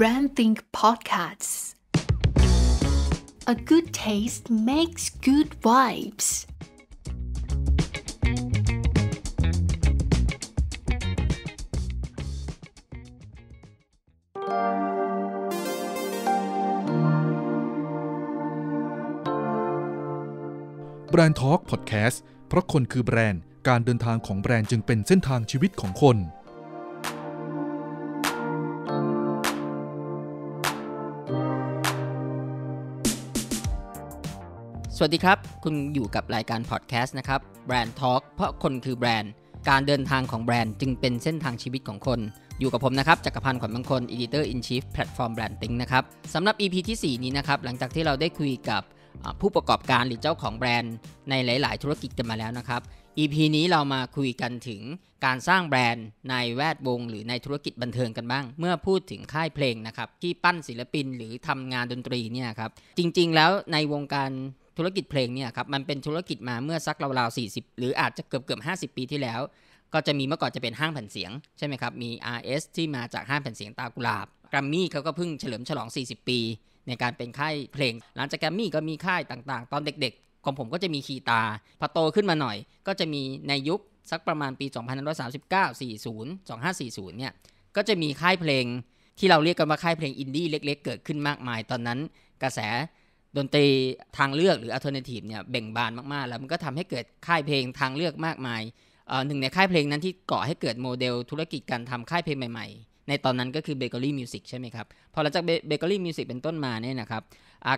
Brand Think Podcasts. A good taste makes good vibes. แบรนด์ a l k Podcast เพราะคนคือแบรนด์ การเดินทางของแบรนด์จึงเป็นเส้นทางชีวิตของคนสวัสดีครับ คุณอยู่กับรายการพอดแคสต์นะครับแบรนด์ทอล์กเพราะคนคือแบรนด์ การเดินทางของแบรนด์จึงเป็นเส้นทางชีวิตของคน อยู่กับผมนะครับจักรพันธ์ขวัญมงคลอีดิเตอร์อินชีฟแพลตฟอร์มแบรนด์ติ้งนะครับสำหรับ EP ที่ 4 นี้นะครับหลังจากที่เราได้คุยกับผู้ประกอบการหรือเจ้าของแบรนด์ในหลาย ๆธุรกิจกันมาแล้วนะครับ EP นี้เรามาคุยกันถึง การสร้างแบรนด์ในแวดวง หรือในธุรกิจบันเทิงกันบ้างเมื่อพูดถึงค่ายเพลงนะครับที่ปั้นศิลปินหรือทำงานดนตรีเนี่ยครับจริง ๆ แล้วในวงการธุรกิจเพลงเนี่ยครับมันเป็นธุรกิจมาเมื่อสักราวๆ40 หรืออาจจะเกือบเกือบห้ปีที่แล้ว ก็จะมีเมื่อก่อนจะเป็นห้างแผ่นเสียงใช่ไหมครับมี RS ที่มาจากห้างแผ่นเสียงตากุลาบแกรมมี่เขาก็เพิ่งเฉลิมฉลอง 40 ปี ในการเป็นค่ายเพลงหลังจากแกรมมี่ก็มีค่ายต่างๆ ตอนเด็กๆ ของผมก็จะมีคีตาพอโตขึ้นมาหน่อย ก็จะมีในยุคสักประมาณปี 2539 40 2540เนี่ยก็จะมีค่ายเพลงที่เราเรียกกันว่าค่ายเพลงอินดี้เล็กๆเกิดขึ้นมากมาย ตอนนั้นกระแสดนตรีทางเลือกหรืออัลเทอร์เนทีฟเนี่ยเบ่งบานมากๆแล้วมันก็ทำให้เกิดค่ายเพลงทางเลือกมากมายหนึ่งในค่ายเพลงนั้นที่ก่อให้เกิดโมเดลธุรกิจการทำค่ายเพลงใหม่ๆ ในตอนนั้นก็คือเบเกอรี่มิวสิกใช่ไหมครับพอหลังจากเบเกอรี่มิวสิกเป็นต้นมาเนี่ยนะครับ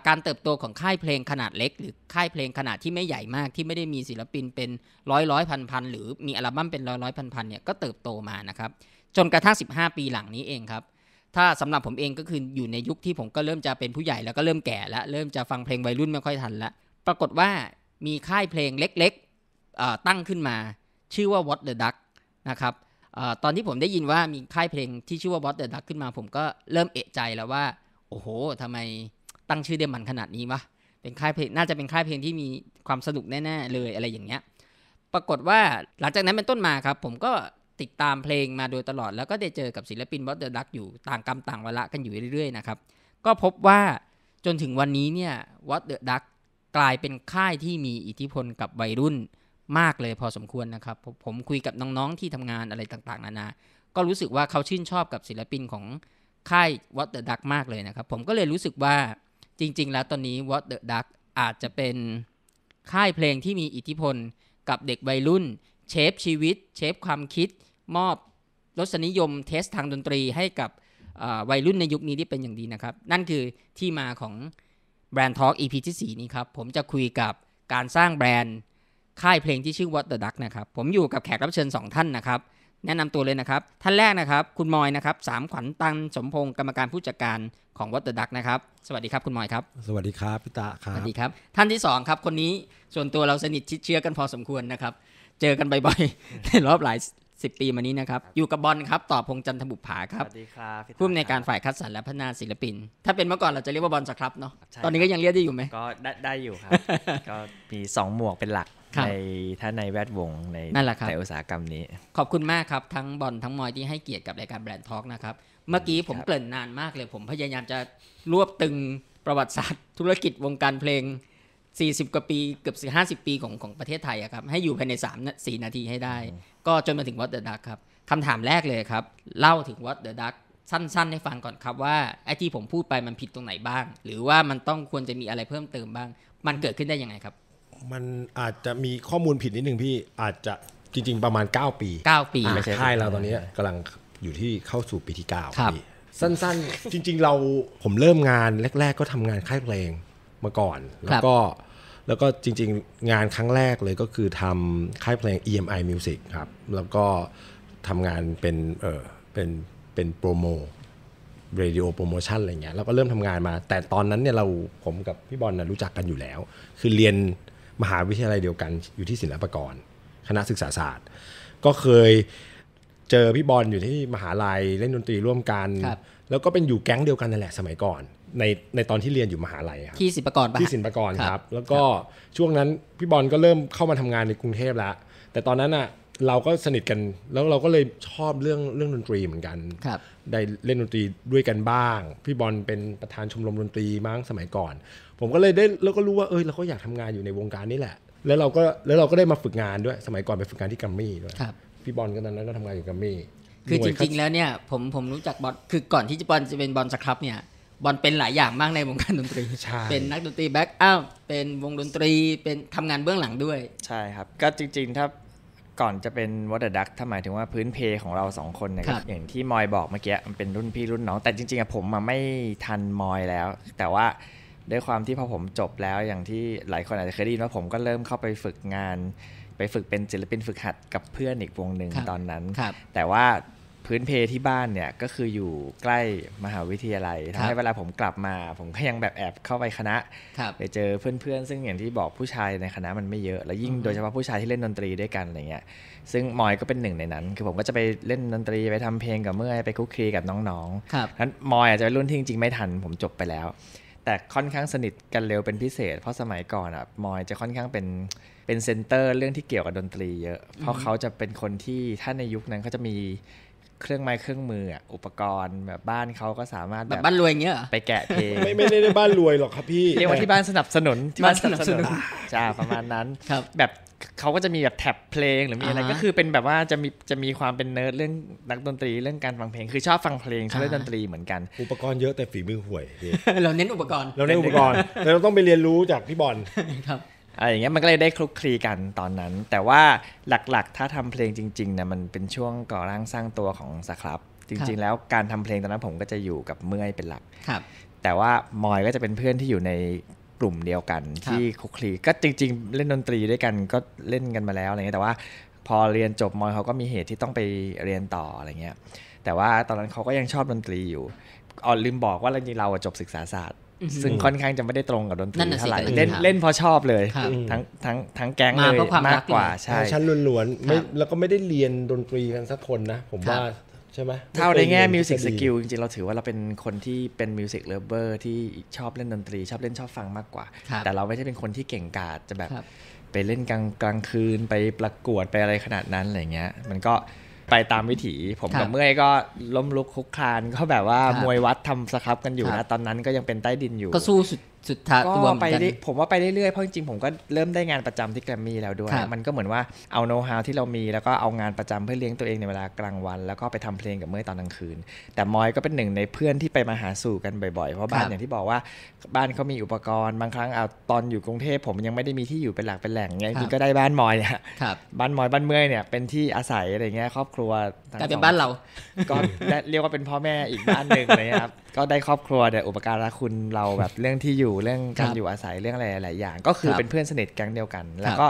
การเติบโตของค่ายเพลงขนาดเล็ก หรือค่ายเพลงขนาดที่ไม่ใหญ่มากที่ไม่ได้มีศิลปินเป็นร้อยร้อยพันพันหรือมีอัลบั้มเป็นร้อยร้อยพันพันเนี่ยก็เติบโตมานะครับจนกระทั่ง15 ปีหลังนี้เองครับถ้าสำหรับผมเองก็คืออยู่ในยุคที่ผมก็เริ่มจะเป็นผู้ใหญ่แล้วก็เริ่มแก่แล้วเริ่มจะฟังเพลงวัยรุ่นไม่ค่อยทันละปรากฏว่ามีค่ายเพลงเล็กๆตั้งขึ้นมาชื่อว่า What the Duck นะครับตอนที่ผมได้ยินว่ามีค่ายเพลงที่ชื่อว่า What the Duck ขึ้นมา ผมก็เริ่มเอะใจแล้วว่าโอ้โหทำไมตั้งชื่อเดมันขนาดนี้วะเป็นค่ายเพลงน่าจะเป็นค่ายเพลงที่มีความสนุกแน่ๆเลยอะไรอย่างเงี้ยปรากฏว่าหลังจากนั้นเป็นต้นมาครับผมก็ติดตามเพลงมาโดยตลอด แล้วก็ได้เจอกับศิลปินบอสเดอะดักอยู่ต่างกรรมต่างวาระกันอยู่เรื่อย ๆ นะครับ ก็พบว่าจนถึงวันนี้เนี่ยวอตเดอะดักกลายเป็นค่ายที่มีอิทธิพลกับวัยรุ่นมากเลยพอสมควรนะครับ ผมคุยกับน้องๆที่ทำงานอะไรต่างๆ นานาก็รู้สึกว่าเขาชื่นชอบกับศิลปินของค่ายวอตเดอะดักมากเลยนะครับผมก็เลยรู้สึกว่าจริง ๆ แล้วตอนนี้วอตเดอะดักอาจจะเป็นค่ายเพลงที่มีอิทธิพลกับเด็กวัยรุ่นเชฟชีวิตเชฟความคิดมอบรสนิยมเทสทางดนตรีให้กับวัยรุ่นในยุคนี้ที่เป็นอย่างดีนะครับ นั่นคือที่มาของแบรนด์ทอล์ก EP ที่4นี้ครับ ผมจะคุยกับการสร้างแบรนด์ค่ายเพลงที่ชื่อ What the Duck นะครับผมอยู่กับแขกรับเชิญ2ท่านนะครับ แนะนำตัวเลยนะครับ ท่านแรกนะครับ คุณมอยนะครับสามขวัญตังสมพงศ์กรรมการผู้จัดการของ What the Duck นะครับสวัสดีครับคุณมอยครับ สวัสดีครับพี่ตาครับสวัสดีครับท่านที่2ครับคนนี้ส่วนตัวเราสนิทชิดเชื้อกันพอสมควรนะครับเจอกันบ่อยๆในรอบหลายิบปีมานี้นะครับ อยู่กับบอลครับต่อพงจันทบุปผาครับสวัสดีครับผู้อำนวยการฝ่ายคัดสรรและพัฒนาศิลปิน ถ้าเป็นเมื่อก่อนเราจะเรียกว่าบอลสครับเนาะ ตอนนี้ก็ยังเรียกได้อยู่ไหมก็ได้ได้อยู่ครับ ก็มี 2 หมวกเป็นหลักในถ้าในแวดวงในในอุตสาหกรรมนี้ ขอบคุณมากครับทั้งบอลทั้งมอยที่ให้เกียรติกับรายการแบรนด์ทอล์กนะครับ เมื่อกี้ผมเกริ่นนานมากเลยผมพยายามจะรวบตึงประวัติศาสตร์ธุรกิจวงการเพลง40 กว่าปีเกือบสี่ห้าสิบปีของของประเทศไทยครับให้อยู่ภายใน3่นาทีให้ได้ ก็จนมาถึงวอตเดอะดักครับคำถามแรกเลยครับ เล่าถึงวอตเดอะดักสั้นๆ ให้ฟังก่อนครับว่าไอ้ที่ผมพูดไปมันผิดตรงไหนบ้าง หรือว่ามันต้องควรจะมีอะไรเพิ่มเติมบ้าง มันเกิดขึ้นได้ยังไงครับ มันอาจจะมีข้อมูลผิดนิดนึงพี่อาจจะจริง ๆประมาณ 9 ปี 9 ปีไม่ใช่ค่ายเราตอนนี้กำลังอยู่ที่เข้าสู่ปีที่9ครับ สั้นๆ จริง ๆ เราผมเริ่มงานแรก ๆ ก็ทำงานค่ายเพลงมาก่อนแล้วก็แล้วก็จริงๆ งานครั้งแรกเลยก็คือทำค่ายเพลง EMI Music ครับแล้วก็ทำงานเป็นเออเป็นเป็นโปรโมเรดิโอโปรโมชั่นอะไรเงี้ยแล้วก็เริ่มทำงานมา แต่ตอนนั้นเนี่ยเราผมกับพี่บอลนะรู้จักกันอยู่แล้ว คือเรียนมหาวิทยาลัยเดียวกันอยู่ที่ศิลปากรคณะศึกษาศาสตร์ ก็เคยเจอพี่บอลอยู่ที่มหาลัยเล่นดนตรีร่วมกัน แล้วก็เป็นอยู่แก๊งเดียวกันนั่นแหละสมัยก่อนในในตอนที่เรียนอยู่มหาลัยครับที่ศิลปะกรที่ศิลปะกรครับ แล้วก็ช่วงนั้นพี่บอลก็เริ่มเข้ามาทำงานในกรุงเทพแล้ว แต่ตอนนั้นอ่ะเราก็สนิทกันแล้วเราก็เลยชอบเรื่องเรื่องดนตรีเหมือนกันได้เล่นดนตรีด้วยกันบ้าง พี่บอลเป็นประธานชมรมดนตรีมั้งสมัยก่อน ผมก็เลยได้แล้วก็รู้ว่าเอยเราก็อยากทำงานอยู่ในวงการนี้แหละ แล้วเราก็แล้วเราก็ได้มาฝึกงานด้วยสมัยก่อนไปฝึกงานที่กัมมี่ด้วยพี่บอลก็ตอนนั้นก็ทำงานอยู่กัมมี่คือจริงๆแล้วเนี่ยผมผมรู้จักบอลคือก่อนที่จะบอลจะเป็นบอลสครับเนี่ยบอลเป็นหลายอย่างมากในวงการดนตรี เป็นนักดนตรีแบ็กอัพเป็นวงดนตรี เป็นทำงานเบื้องหลังด้วย ใช่ครับ ก็จริงๆ ถ้าก่อนจะเป็นวอเตอร์ดัก ถ้าหมายถึงว่าพื้นเพของเราสองคนเนี่ยอย่างที่มอยบอกเมื่อกี้มันเป็นรุ่นพี่รุ่นน้อง แต่จริงๆผมมาไม่ทันมอยแล้ว แต่ว่าด้วยความที่พอผมจบแล้วอย่างที่หลายคนอาจจะเคยได้ยินว่าผมก็เริ่มเข้าไปฝึกงาน ไปฝึกเป็นศิลปินฝึกหัดกับเพื่อนอีกวงหนึ่งตอนนั้น แต่ว่าพื้นเพที่บ้านเนี่ย ก็คืออยู่ใกล้มหาวิทยาลัยทำให้เวลาผมกลับมาผมก็ยังแบบแอบเข้าไปคณะ ไปเจอเพื่อนๆ ซึ่งอย่างที่บอกผู้ชายในคณะมันไม่เยอะ แล้วยิ่งโดยเฉพาะผู้ชายที่เล่นดนตรีด้วยกันอะไรเงี้ย ซึ่งมอยก็เป็นหนึ่งในนั้น คือผมก็จะไปเล่นดนตรีไปทำเพลงกับเมื่อยไปคุกคีกับน้องๆนั้นมอยอาจจะปรุ่นที่จริงๆ ไม่ทันผมจบไปแล้ว แต่ค่อนข้างสนิทกันเร็วเป็นพิเศษ เพราะสมัยก่อนอ่ะมอยจะค่อนข้างเป็นเป็นเซนเตอร์เรื่องที่เกี่ยวกับดนตรีเยอะ เพราะเขาจะเป็นคนที่ถ้าในยุคนั้นเขาจะมีเครื่องไม้เครื่องมืออ่ะอุปกรณ์ แบบบ้านเขาก็สามารถแบบบ้านรวยเงี้ยไปแกะเพลงไม่ไม่ได้บ้านรวยหรอกครับพี่เรียกว่าที่บ้านสนับสนุนที่บ้านสนับสนุนจ้าประมาณนั้นแบบเขาก็จะมีแบบแท็บเพลงหรือมีอะไรก็คือเป็นแบบว่าจะมีจะมีความเป็นเนิร์ดเรื่องนักดนตรีเรื่องการฟังเพลงคือชอบฟังเพลงชอบเล่นดนตรีเหมือนกันอุปกรณ์เยอะแต่ฝีมือห่วย เราเน้นอุปกรณ์เราเน้นอุปกรณ์เราต้องไปเรียนรู้จากพี่บอลครับอะไรอย่างเงี้ยมันก็เลยได้คลุกคลีกันตอนนั้น แต่ว่าหลัก ๆ ถ้าทำเพลงจริงๆเนี่ยมันเป็นช่วงก่อร่างสร้างตัวของสครับ จริง ๆ แล้วการทำเพลงตอนนั้นผมก็จะอยู่กับเมื่อยเป็นหลักครับ แต่ว่ามอยก็จะเป็นเพื่อนที่อยู่ในกลุ่มเดียวกัน ที่คลุกคลีก็จริงๆ เล่นดนตรีด้วยกันก็เล่นกันมาแล้วอะไรเงี้ยแต่ว่า พอเรียนจบมอยเขาก็มีเหตุที่ต้องไปเรียนต่ออะไรเงี้ยแต่ว่าตอนนั้นเขาก็ยังชอบดนตรีอยู่อ๋อลืมบอกว่าจริงๆเราจบศึกษาศาสตร์ซึ่งค่อนข้างจะไม่ได้ตรงกับดนตรีเท่าไหร่เล่นเล่นพอชอบเลยทั้งทั้งทั้งแก๊งเลยมากกว่าใช่ชั้นล้วนๆแล้วก็ไม่ได้เรียนดนตรีกันสักคนนะ ผมว่าช่ไหมเท่าในแง่มิวสิกสกิลจริงๆเราถือว่าเราเป็นคนที่เป็นมิวสิกเลเวอร์ที่ชอบเล่นดนตรี ชอบเล่นชอบฟังมากกว่า แต่เราไม่ใช่เป็นคนที่เก่งกาจจะแบบ ไปเล่นกลางกลางคืนไปประกวดไปอะไรขนาดนั้นอะไรเงี้ย มันก็ไปตามวิถี ผมกับเมื่อยก็ล้มลุกคุกคานก็แบบว่ามวยวัดทำสครับกันอยู่นะ ตอนนั้นก็ยังเป็นใต้ดินอยู่ก็สู้สุดสุดท้ายก็ไปผมว่าไปเรื่อยๆเพราะจริงๆผมก็เริ่มได้งานประจำที่แกรมมี่แล้วด้วย มันก็เหมือนว่าเอาโน้ตฮาวที่เรามี แล้วก็เอางานประจำเพื่อเลี้ยงตัวเองในเวลากลางวัน แล้วก็ไปทำเพลงกับเมื่อตอนกลางคืน แต่มอยก็เป็นหนึ่งในเพื่อนที่ไปมาหาสู่กันบ่อยๆ เพราะบ้านอย่างที่บอกว่าบ้านเขามีอุปกรณ์บางครั้งเอาตอนอยู่กรุงเทพผมยังไม่ได้มีที่อยู่เป็นหลักเป็นแหล่งไงีจริงก็ได้บ้านมอยบ้านมอยบ้านเมื่อยเนี่ยเป็นที่อาศัยอะไรเงี้ยครอบครัวแต่เป็นบ้านเรา ก็เรียกว่าเป็นพ่อแม่อีกบ้านหนึ่งเลยครับก็ได้ครอบครัวเดี่ยอุปการะคุณเราแบบเรื่องที่อยู่เรื่องการอยู่อาศัยเรื่องอะไรหลายอย่าง ก็คือเป็นเพื่อนสนิทแก๊งเดียวกัน แล้วก็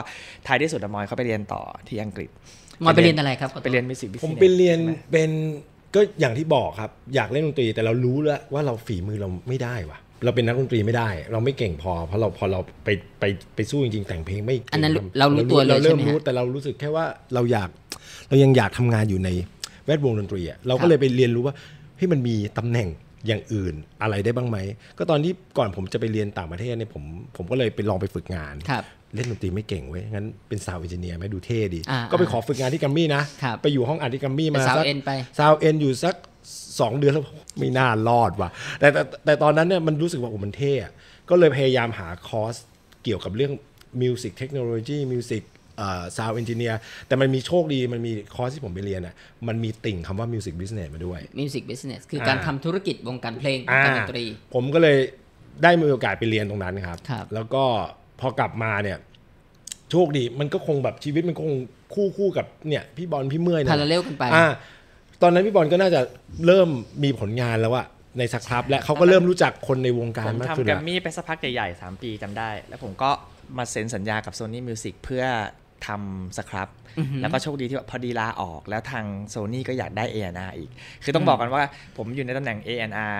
ท้ายที่สุดมอยเขาไปเรียนต่อที่อังกฤษมอยไปเรียนอะไรครับไปเรียนมิสิกบิสผมไปเรียนเป็นก็อย่างที่บอกครับอยากเล่นดนตรีแต่เรารู้แล้วว่าเราฝีมือเราไม่ได้ว่ะเราเป็นนักดนตรีไม่ได้ เราไม่เก่งพอเพราะเราพอเราไปไปไปสู้จริงๆแต่งเพลงไม่อันนั้นเรารู้ตัวเราเริ่มรู้แต่เรารู้สึกแค่ว่าเราอยากเรายังอยากทำงานอยู่ในแวดวงดนตรีอ่ะเราก็เลยไปเรียนรู้ว่าเฮ้ยมันมีตำแหน่งอย่างอื่นอะไรได้บ้างไหม ก็ตอนที่ก่อนผมจะไปเรียนต่างประเทศเนี่ยผมผมก็เลยไปลองไปฝึกงานเล่นดนตรีไม่เก่งเว้ยงั้นเป็นสาวเอนจิเนียร์ไหมดูเท่ดี ก็ไปขอฝึกงานที่กัมมี่นะ ไปอยู่ห้องอัดที่กัมมี่มาสาวเอ็นไป สาวเอ็นอยู่สัก 2 เดือนแล้ว ไม่น่ารอดว่ะแต่แต่แต่ตอนนั้นเนี่ยมันรู้สึกว่าโอ้มันเท่ก็เลยพยายามหาคอร์สเกี่ยวกับเรื่องมิวสิกเทคโนโลยีมิวสิกซาวเอนจิเนียร์แต่มันมีโชคดี มันมีคอร์สที่ผมไปเรียนอ่ะ มันมีติ่งคำว่ามิวสิกบิสเนสมาด้วยมิวสิกบิสเนสคือการทำธุรกิจวงการเพลงการดนตรี ผมก็เลยได้มีโอกาสไปเรียนตรงนั้นครับรบแล้วก็พอกลับมาเนี่ย โชคดีมันก็คงแบบชีวิตมันคงคู่คู่กับเนี่ย พี่บอลพี่เมื่อยนะพาร็เลกันไปอ่าตอนนั้นพี่บอลก็น่าจะเริ่มมีผลงานแล้วอะในสกรับและเขาก็เริ่มรู้จักคนในวงการมากขึ้นผมทำแกรมมี่ไปสักพักใหญ่ๆ3ปีจำได้ แล้วผมก็มาเซ็นสัญญากับ Sony Music เพื่อทำสครับแล้วก็โชคดีที่ว่าพอดีลาออกแล้วทางโซนี่ก็อยากได้ ANR อีก คือต้องบอกกันว่าผมอยู่ในตำแหน่ง ANR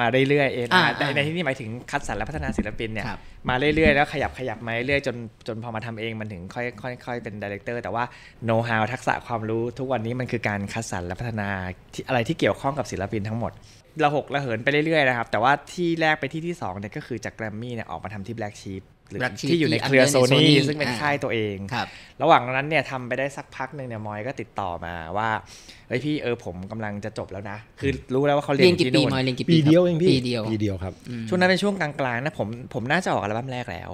มาเรื่อยๆเอ็นในที่นี้หมายถึงคัดสรรและพัฒนาศิลปินเนี่ยมาเรื่อยๆ แล้วขยับขยับมาเรื่อยๆจนจนพอมาทำเองมันถึงค่อยค่อยเป็นดีเลกเตอร์แต่ว่าโน้ตฮาวทักษะความรู้ทุกวันนี้มันคือการคัดสรรและพัฒนาที่อะไรที่เกี่ยวข้องกับศิลปินทั้งหมดเราหกเราเหินไปเรื่อยๆนะครับแต่ว่าที่แรกไปที่ที่2เนี่ยก็คือจากแกรมมี่เนี่ยออกมาทำที่แบล็กชีพที่อยู่ในเครือโซนี่ซึ่งเป็นค่ายตัวเองรระหว่างนั้นเนี่ยทำไปได้สักพักหนึ่งเนี่ยมอยก็ติดต่อมาว่า เฮ้ยพี่เออผมกำลังจะจบแล้วนะ คือรู้แล้วว่าเขาเรียนกี่ปีมอยเรียนกี่ปีปีเดียวเองพี่ปีเดียวปีเดียวครับช่วงนั้นเป็นช่วงกลางๆนะผมผม น่าจะออกอัลบั้มแรกแล้ว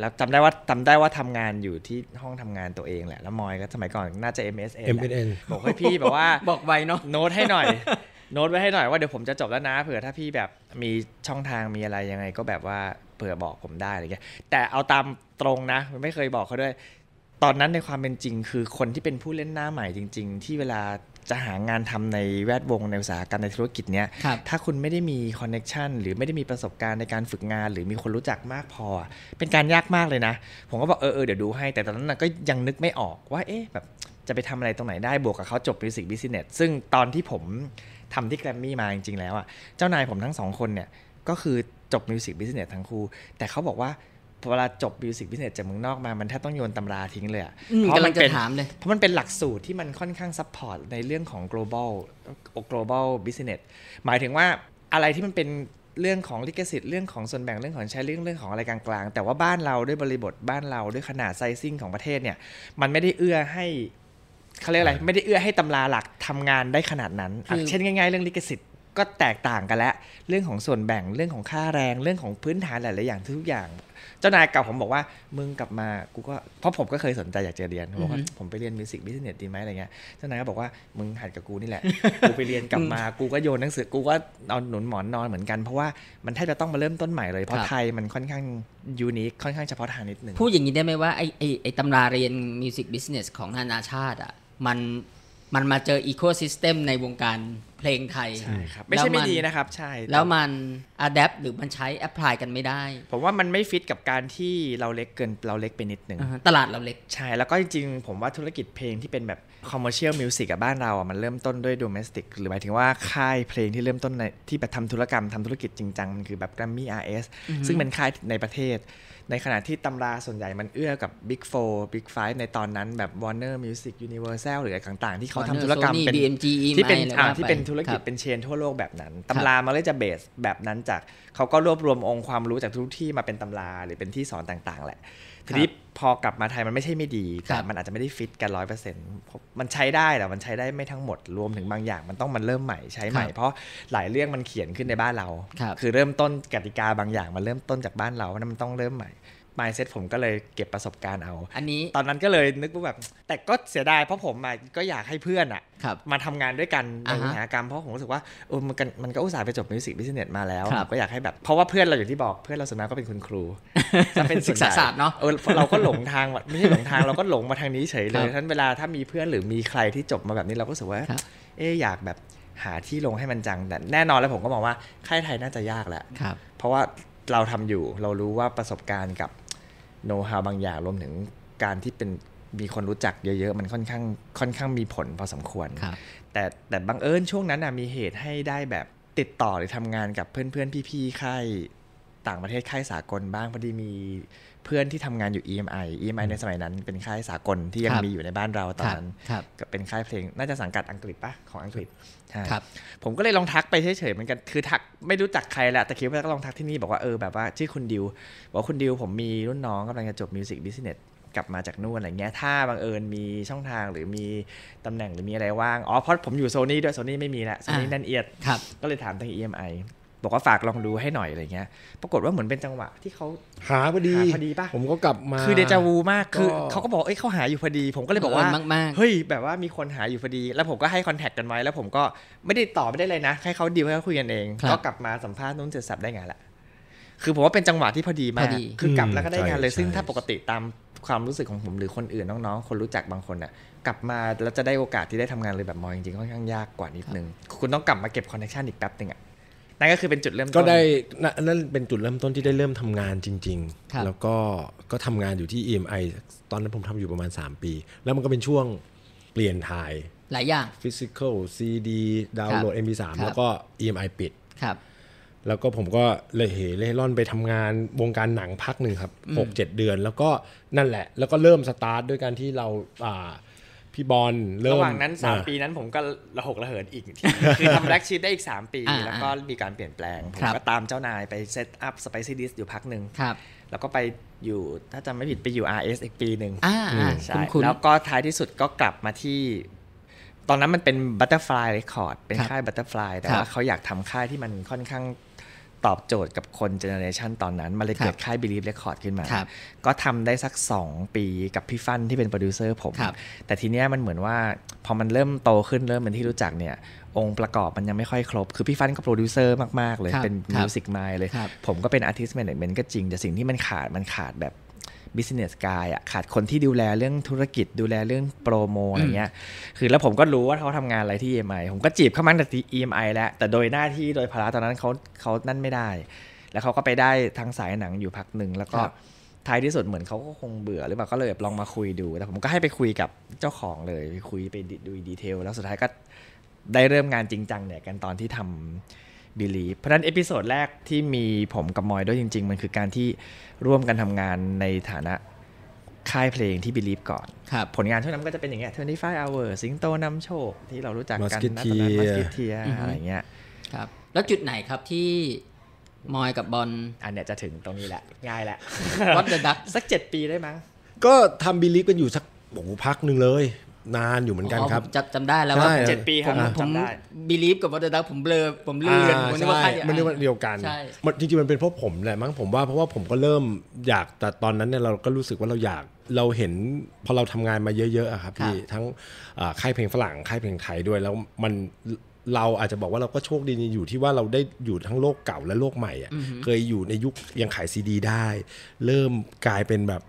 แล้วจำได้ว่าจาได้ว่าทำงานอยู่ที่ห้องทำงานตัวเองแหละ แล้วมอยก็สมัยก่อนน่าจะ MSN MSN บอกให้พี่แบบว่าบอกไว้เนาะโน้ตให้หน่อยโน้ตไว้ให้หน่อยว่าเดี๋ยวผมจะจบแล้วนะเผื่อถ้าพี่แบบมีช่องทางมีอะไรยังไงก็แบบว่าเผื่อบอกผมได้อะไรเงี้ยแต่เอาตามตรงนะไม่เคยบอกเขาด้วย ตอนนั้นในความเป็นจริงคือคนที่เป็นผู้เล่นหน้าใหม่จริงๆ ที่เวลาจะหางานทำในแวดวงในอุตสาหกรรมในธุรกิจเนี้ยถ้าคุณไม่ได้มีคอนเน็ชันหรือไม่ได้มีประสบการณ์ในการฝึกงาน หรือมีคนรู้จักมากพอเป็นการยากมากเลยนะ ผมก็บอกเออเออเดี๋ยวดูให้ แต่ตอนนั้นก็ยังนึกไม่ออกว่า เอ๊ะแบบจะไปทำอะไรตรงไหนได้บวกกับเขาจบมิวสิกบิสเนสซึ่งตอนที่ผมทำที่แกรมมี่มาจริง ๆ แล้วอะ่ะ เจ้านายผมทั้งสองคนเนี่ย ก็คือจบมิวสิกบิสเนสทั้งคู่ แต่เขาบอกว่าเวลาจบมิวสิกบิสเนสจากเมืองนอกมา มันแทบต้องโยนตำราทิ้งเลยอะเพราะมันเป็นเพราะมันเป็นหลักสูตรที่มันค่อนข้างซัพพอร์ตในเรื่องของ global global business หมายถึงว่าอะไรที่มันเป็นเรื่องของลิขสิทธิ์เรื่องของส่วนแบ่ง เรื่องของใช้เรื่องเรื่องของอะไรกลางๆ แต่ว่าบ้านเราด้วยบริบทบ้านเราด้วยขนาดไซซิ่งของประเทศเนี่ย มันไม่ได้เอื้อให้เขาเรียกอะไรไม่ได้เอื้อให้ตำราหลักทำงานได้ขนาดนั้น เช่นง่าย ๆเรื่องลิขสิทธิ์ก็แตกต่างกันแล้วเรื่องของส่วนแบ่งเรื่องของค่าแรงเรื่องของพื้นฐานหลายๆอย่างทุกอย่าง เจ้านายเก่าผมบอกว่ามึงกลับมากูก็เพราะผมก็เคยสนใจอยากจะเรียนผมบอกว่าผมไปเรียนมิวสิกบิสเนสดีไหมอะไรเงี้ยเจ้านายก็บอกว่ามึงหัดกับกูนี่แหละกูไปเรียนกลับมากูก็โยนหนังสือกูก็นอนหนุนหมอนนอนเหมือนกันเพราะว่ามันแทบจะต้องมาเริ่มต้นใหม่เลยเพราะไทยมันค่อนข้างยูนิคค่อนข้างเฉพาะทางนิดหนึ่งพูดอย่างนี้ได้ไหมว่าไอไอ้ตำราเรียนมิวสิกบิสเนสของนานาชาติอ่ะมันมันมาเจออีโคซิสเต็มในวงการเพลงไทยใช่ครับไม่ใช่ไม่ดีนะครับ ใช่ แล้วมันอัดแอปหรือมันใช้แอพพลายกันไม่ได้ ผมว่ามันไม่ฟิตกับการที่เราเล็กเกินเราเล็กไปนิดหนึ่งตลาดเราเล็กใช่แล้วก็จริงๆ ผมว่าธุรกิจเพลงที่เป็นแบบคอมเมอร์เชียลมิวสิกกับบ้านเราอ่ะมันเริ่มต้นด้วยดูเมสติกหรือหมายถึงว่าค่ายเพลงที่เริ่มต้นในที่แบบทำธุรกรรมทำธุรกิจจริงจังมันคือแบบแกรมมี่อาร์เอสซึ่งเป็นค่ายในประเทศในขณะที่ตำราส่วนใหญ่มันเอื้อกับ Big 4 Big 5ในตอนนั้นแบบ Warner Music Universal หรืออะไรต่างๆ ที่เขาทำธุรกรรมเป็นที่เป็นที่เป็นธุรกิจเป็นเชนทั่วโลกแบบนั้นตำรามาเลยจะเบสแบบนั้นจาก เขาก็รวบรวมองค์ความรู้จากทุกที่มาเป็นตำราหรือเป็นที่สอนต่างๆ แหละทีนี้พอกลับมาไทยมันไม่ใช่ไม่ดีแต่มันอาจจะไม่ได้ฟิตกันร้อยเปอร์เซ็นต์มันใช้ได้แต่มันใช้ได้ไม่ทั้งหมดรวมถึงบางอย่างมันต้องมันเริ่มใหม่ใช้ใหม่เพราะหลายเรื่องมันเขียนขึ้นในบ้านเรา คือเริ่มต้นกติกาบางอย่าง มันเริ่มต้นจากบ้านเราเพราะนั้นมันต้องเริ่มใหม่มายเซ็ตผมก็เลยเก็บประสบการณ์เอา อันนี้ตอนนั้นก็เลยนึกว่าแบบแต่ก็เสียดายเพราะผมก็อยากให้เพื่อนอ่ะมาทำงานด้วยกันในอุตสาหกรรมเพราะผมรู้สึกว่าเออมันมันก็อุตส่าห์ไปจบมิวสิกบิสเนสมาแล้วก็อยากให้แบบเพราะว่าเพื่อนเราอย่างที่บอกเพื่อนเราส่วนมากก็เป็นคุณครู จะเป็นศึกษาศาสตร์เนาะเออเราก็หลงทางไม่ใช่หลงทางเราก็หลงมาทางนี้เฉยเลยทั้นเวลาถ้ามีเพื่อนหรือมีใครที่จบมาแบบนี้เราก็รู้สึกว่าเอออยากแบบหาที่ลงให้มันจังแต่แน่นอนแล้วผมก็มองว่าค่ายไทยน่าจะยากแหละเพราะว่าเราทำอยู่เรารู้ว่าประสบการณ์กับโน้ตฮาวบางอย่างรวมถึงการที่เป็นมีคนรู้จักเยอะๆ มันค่อนข้างค่อนข้างมีผลพอสมควร แต่แต่บังเอิญช่วงนั้นมีเหตุให้ได้แบบติดต่อหรือทำงานกับเพื่อนๆ พี่ๆค่ายต่างประเทศค่ายสากลบ้างพอดีมีเพื่อนที่ทำงานอยู่ EMI EMI ในสมัยนั้นเป็นค่ายสากลที่ยังมีอยู่ในบ้านเราตอนนั้นก็เป็นค่ายเพลง น่าจะสังกัดอังกฤษปะของอังกฤษครับ ผมก็เลยลองทักไปเฉยๆเหมือนกันคือทักไม่รู้จักใครแหละแต่คิดว่าก็ลองทักที่นี่บอกว่า เออ แบบว่าชื่อคุณดิว บอกคุณดิวผมมีรุ่นน้องกำลังจะจบมิวสิกบิสเนสกลับมาจากนู่นอะไรเงี้ยถ้าบังเอิญมีช่องทางหรือมีตำแหน่งหรือมีอะไรว่างอ๋อเพราะผมอยู่โซนี่ด้วยโซนี่ไม่มีละโซนี่นั่นเอียดก็เลยถามทาง EMI บอกว่าฝากลองดูให้หน่อยอะไรเงี้ย ปรากฏว่าเหมือนเป็นจังหวะที่เขาหาพอดีพอดีป่ะผมก็กลับมา คือเดจาวูมาก คือ เขาก็บอกเอ้ย เขาหาอยู่พอดี ผมก็เลยบอกว่า เฮ้ย แบบว่ามีคนหาอยู่พอดี แล้วผมก็ให้คอนแทคกันไว้ แล้วผมก็ไม่ได้ต่อไม่ได้เลยนะ ให้เขาดีลให้เขาคุยกันเอง ก็กลับมาสัมภาษณ์นุ่นเจอสับได้งานละคือผมว่าเป็นจังหวะที่พอดีมาก คือกลับแล้วก็ได้งานเลย ซึ่งถ้าปกติตามความรู้สึกของผมหรือคนอื่นน้องๆ คนรู้จักบางคนน่ะ กลับมาแล้วจะได้โอกาสที่ได้ทำงานเลยแบบมอจริงๆ ค่อนข้างยากกว่านิดนึงคุณต้องกลับมาเก็บคอนเนคชันอีกแป๊บนึงอ่ะนั่นก็คือเป็นจุดเริ่มต้นก็ได้นั่นเป็นจุดเริ่มต้นที่ได้เริ่มทำงานจริง ๆ แล้วก็ก็ทำงานอยู่ที่ EMI ตอนนั้นผมทำอยู่ประมาณ 3 ปี แล้วมันก็เป็นช่วงเปลี่ยนทายหลายอย่าง physical CD ดาวน์โหลด MP3 แล้วก็ EMI ปิดครับแล้วก็ผมก็เลยเหเล่ร่อนไปทำงานวงการหนังพักหนึ่งครับหกเจ็ดเดือน แล้วก็นั่นแหละ แล้วก็เริ่มสตาร์ทด้วยการที่เราอ่าพี่บอลเริ่มระหว่างนั้น 3 ปีนั้นผมก็ระหกระเหินอีกที คือทำแบล็กชีตได้อีก 3 ปี แล้วก็มีการเปลี่ยนแปลง ผมก็ตามเจ้านายไปเซตอัพสไปซี่ดิสอยู่พักหนึ่งแล้วก็ไปอยู่ถ้าจำไม่ผิดไปอยู่ RS อีกปีหนึ่งใช่แล้วก็ท้ายที่สุดก็กลับมาที่ ตอนนั้นมันเป็นบัตเตอร์ฟลายเรคคอร์ดเป็นค่ายบัตเตอร์ฟลายแต่ว่าเขาอยากทำค่ายที่มันค่อนข้างตอบโจทย์กับคนเจเนอเรชันตอนนั้นมาเลยเกิดค่ายบิลีฟเรคคอร์ดขึ้นมา ก็ทำได้สัก 2 ปีกับพี่ฟันที่เป็นโปรดิวเซอร์ผม แต่ทีเนี้ยมันเหมือนว่า พอมันเริ่มโตขึ้นเริ่มเป็นที่รู้จักเนี่ย องค์ประกอบมันยังไม่ค่อยครบ คือพี่ฟันก็โปรดิวเซอร์มาก ๆ เลยเป็นมิวสิกไมล์เลย ผมก็เป็นอาร์ติสต์แมเนจเมนต์ก็จริง แต่สิ่งที่มันขาดมันขาดแบบบิสเนสกายอ่อะขาดคนที่ดูแลเรื่องธุรกิจดูแลเรื่องโปรโมอะไรเงี้ยคือแล้วผมก็รู้ว่าเขาทำงานอะไรที่ EMI ผมก็จีบเข้ามาั้งแต่ EMI แล้วแต่โดยหน้าที่โดยภาระตอนนั้นเขาเขานั่นไม่ได้ แล้วเขาก็ไปได้ทางสายหนังอยู่พักหนึ่งแล้วก็ท้ายที่สุดเหมือนเขาก็คงเบื่อหรือเปล่าก็เลยลองมาคุยดูแต่ผมก็ให้ไปคุยกับเจ้าของเลยคุยไปดูดีเทลแล้วสุดท้ายก็ได้เริ่มงานจริงจังเนี่ยกันตอนที่ทำ b e l i e v เพราะนั้น เอพิโซดแรกที่มีผมกับมอยด้วยจริงๆ มันคือการที่ร่วมกันทำงานในฐานะค่ายเพลงที่ believe ก่อน ผลงานช่วงนั้นก็จะเป็นอย่างเงี้ย25 hours สิงโตนำโชคที่เรารู้จักกันนะตอนนั้นมัสกิเทียอะไรเงี้ย ครับ แล้วจุดไหนครับที่มอยกับบอลอันเนี้ยจะถึงตรงนี้แหละ ง่ายแหละวัดเดอะดักสัก 7 ปีได้มั้งก็ทำบิลีฟกันอยู่สักโอ้พักหนึ่งเลยนานอยู่เหมือนกันครับจจำได้แล้วว่าเจ็ดปีครับผมบิลีฟกับวอเตอร์ดักผมเบลอผมเลือนมันว่าใครมันเดียวกันันจริงๆมันเป็นเพราะผมแหละมั้งผมว่า เพราะว่าผมก็เริ่มอยากแต่ตอนนั้นเนี่ยเราก็รู้สึกว่าเราอยากเราเห็นพอเราทำงานมาเยอะๆครับพี่ทั้งค่ายเพลงฝรั่งค่ายเพลงไทยด้วย แล้วมันเราอาจจะบอกว่าเราก็โชคดีอยู่ที่ว่าเราได้อยู่ทั้งโลกเก่าและโลกใหม่อ่ะเคยอยู่ในยุคยังขายซีดี ได้ เริ่มกลายเป็นแบบ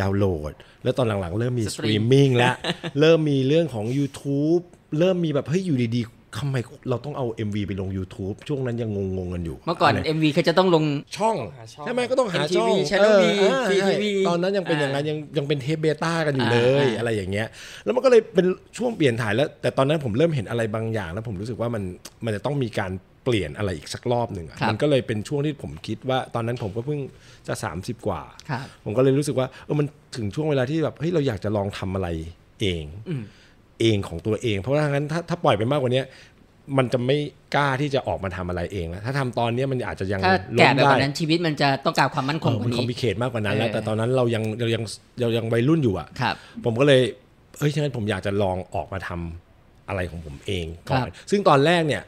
ดาวน์โหลดแล้วตอนหลังๆ เริ่มมีสตรีมมิ่งแล้วเริ่มมีเรื่องของ YouTube เริ่มมีแบบเฮ้ยอยู่ดีๆทำไมเราต้องเอา MV ไปลง YouTube ช่วงนั้นยังงงๆกันอยู่เมื่อก่อน MV เขาจะต้องลงช่องใช่ไหมก็ต้องหาช่องทีีวตอนนั้นยังเป็นอย่างนั้นยังยังเป็นเทปเบต้ากันอยู่เลย อะไรอย่างเงี้ยแล้วมันก็เลยเป็นช่วงเปลี่ยนถ่ายแล้วแต่ตอนนั้นผมเริ่มเห็นอะไรบางอย่าง แล้วผมรู้สึกว่ามันมันจะต้องมีการเปลี่ยนอะไรอีกสักรอบหนึ่งมันก็เลยเป็นช่วงที่ผมคิดว่าตอนนั้นผมก็เพิ่งจะ 30 กว่า ผมก็เลยรู้สึกว่าเออมันถึงช่วงเวลาที่แบบเฮ้ยเราอยากจะลองทำอะไรเองเองของตัวเองเพราะว่างั้นถ้าถ้าปล่อยไปมากกว่านี้มันจะไม่กล้าที่จะออกมาทำอะไรเองแล้วถ้าทำตอนนี้มันอาจจะยังล้มได้แก่แบบนั้นชีวิตมันจะต้องการความมั่นคงมันคอมพิเคตมากกว่านั้นแล้วแต่ตอนนั้นเรายังเรายังเรายังวัยรุ่นอยู่อ่ะผมก็เลยเฮ้ยฉะนั้นผมอยากจะลองออกมาทำอะไรของผมเองก่อนซึ่งตอนแรกเนี่ย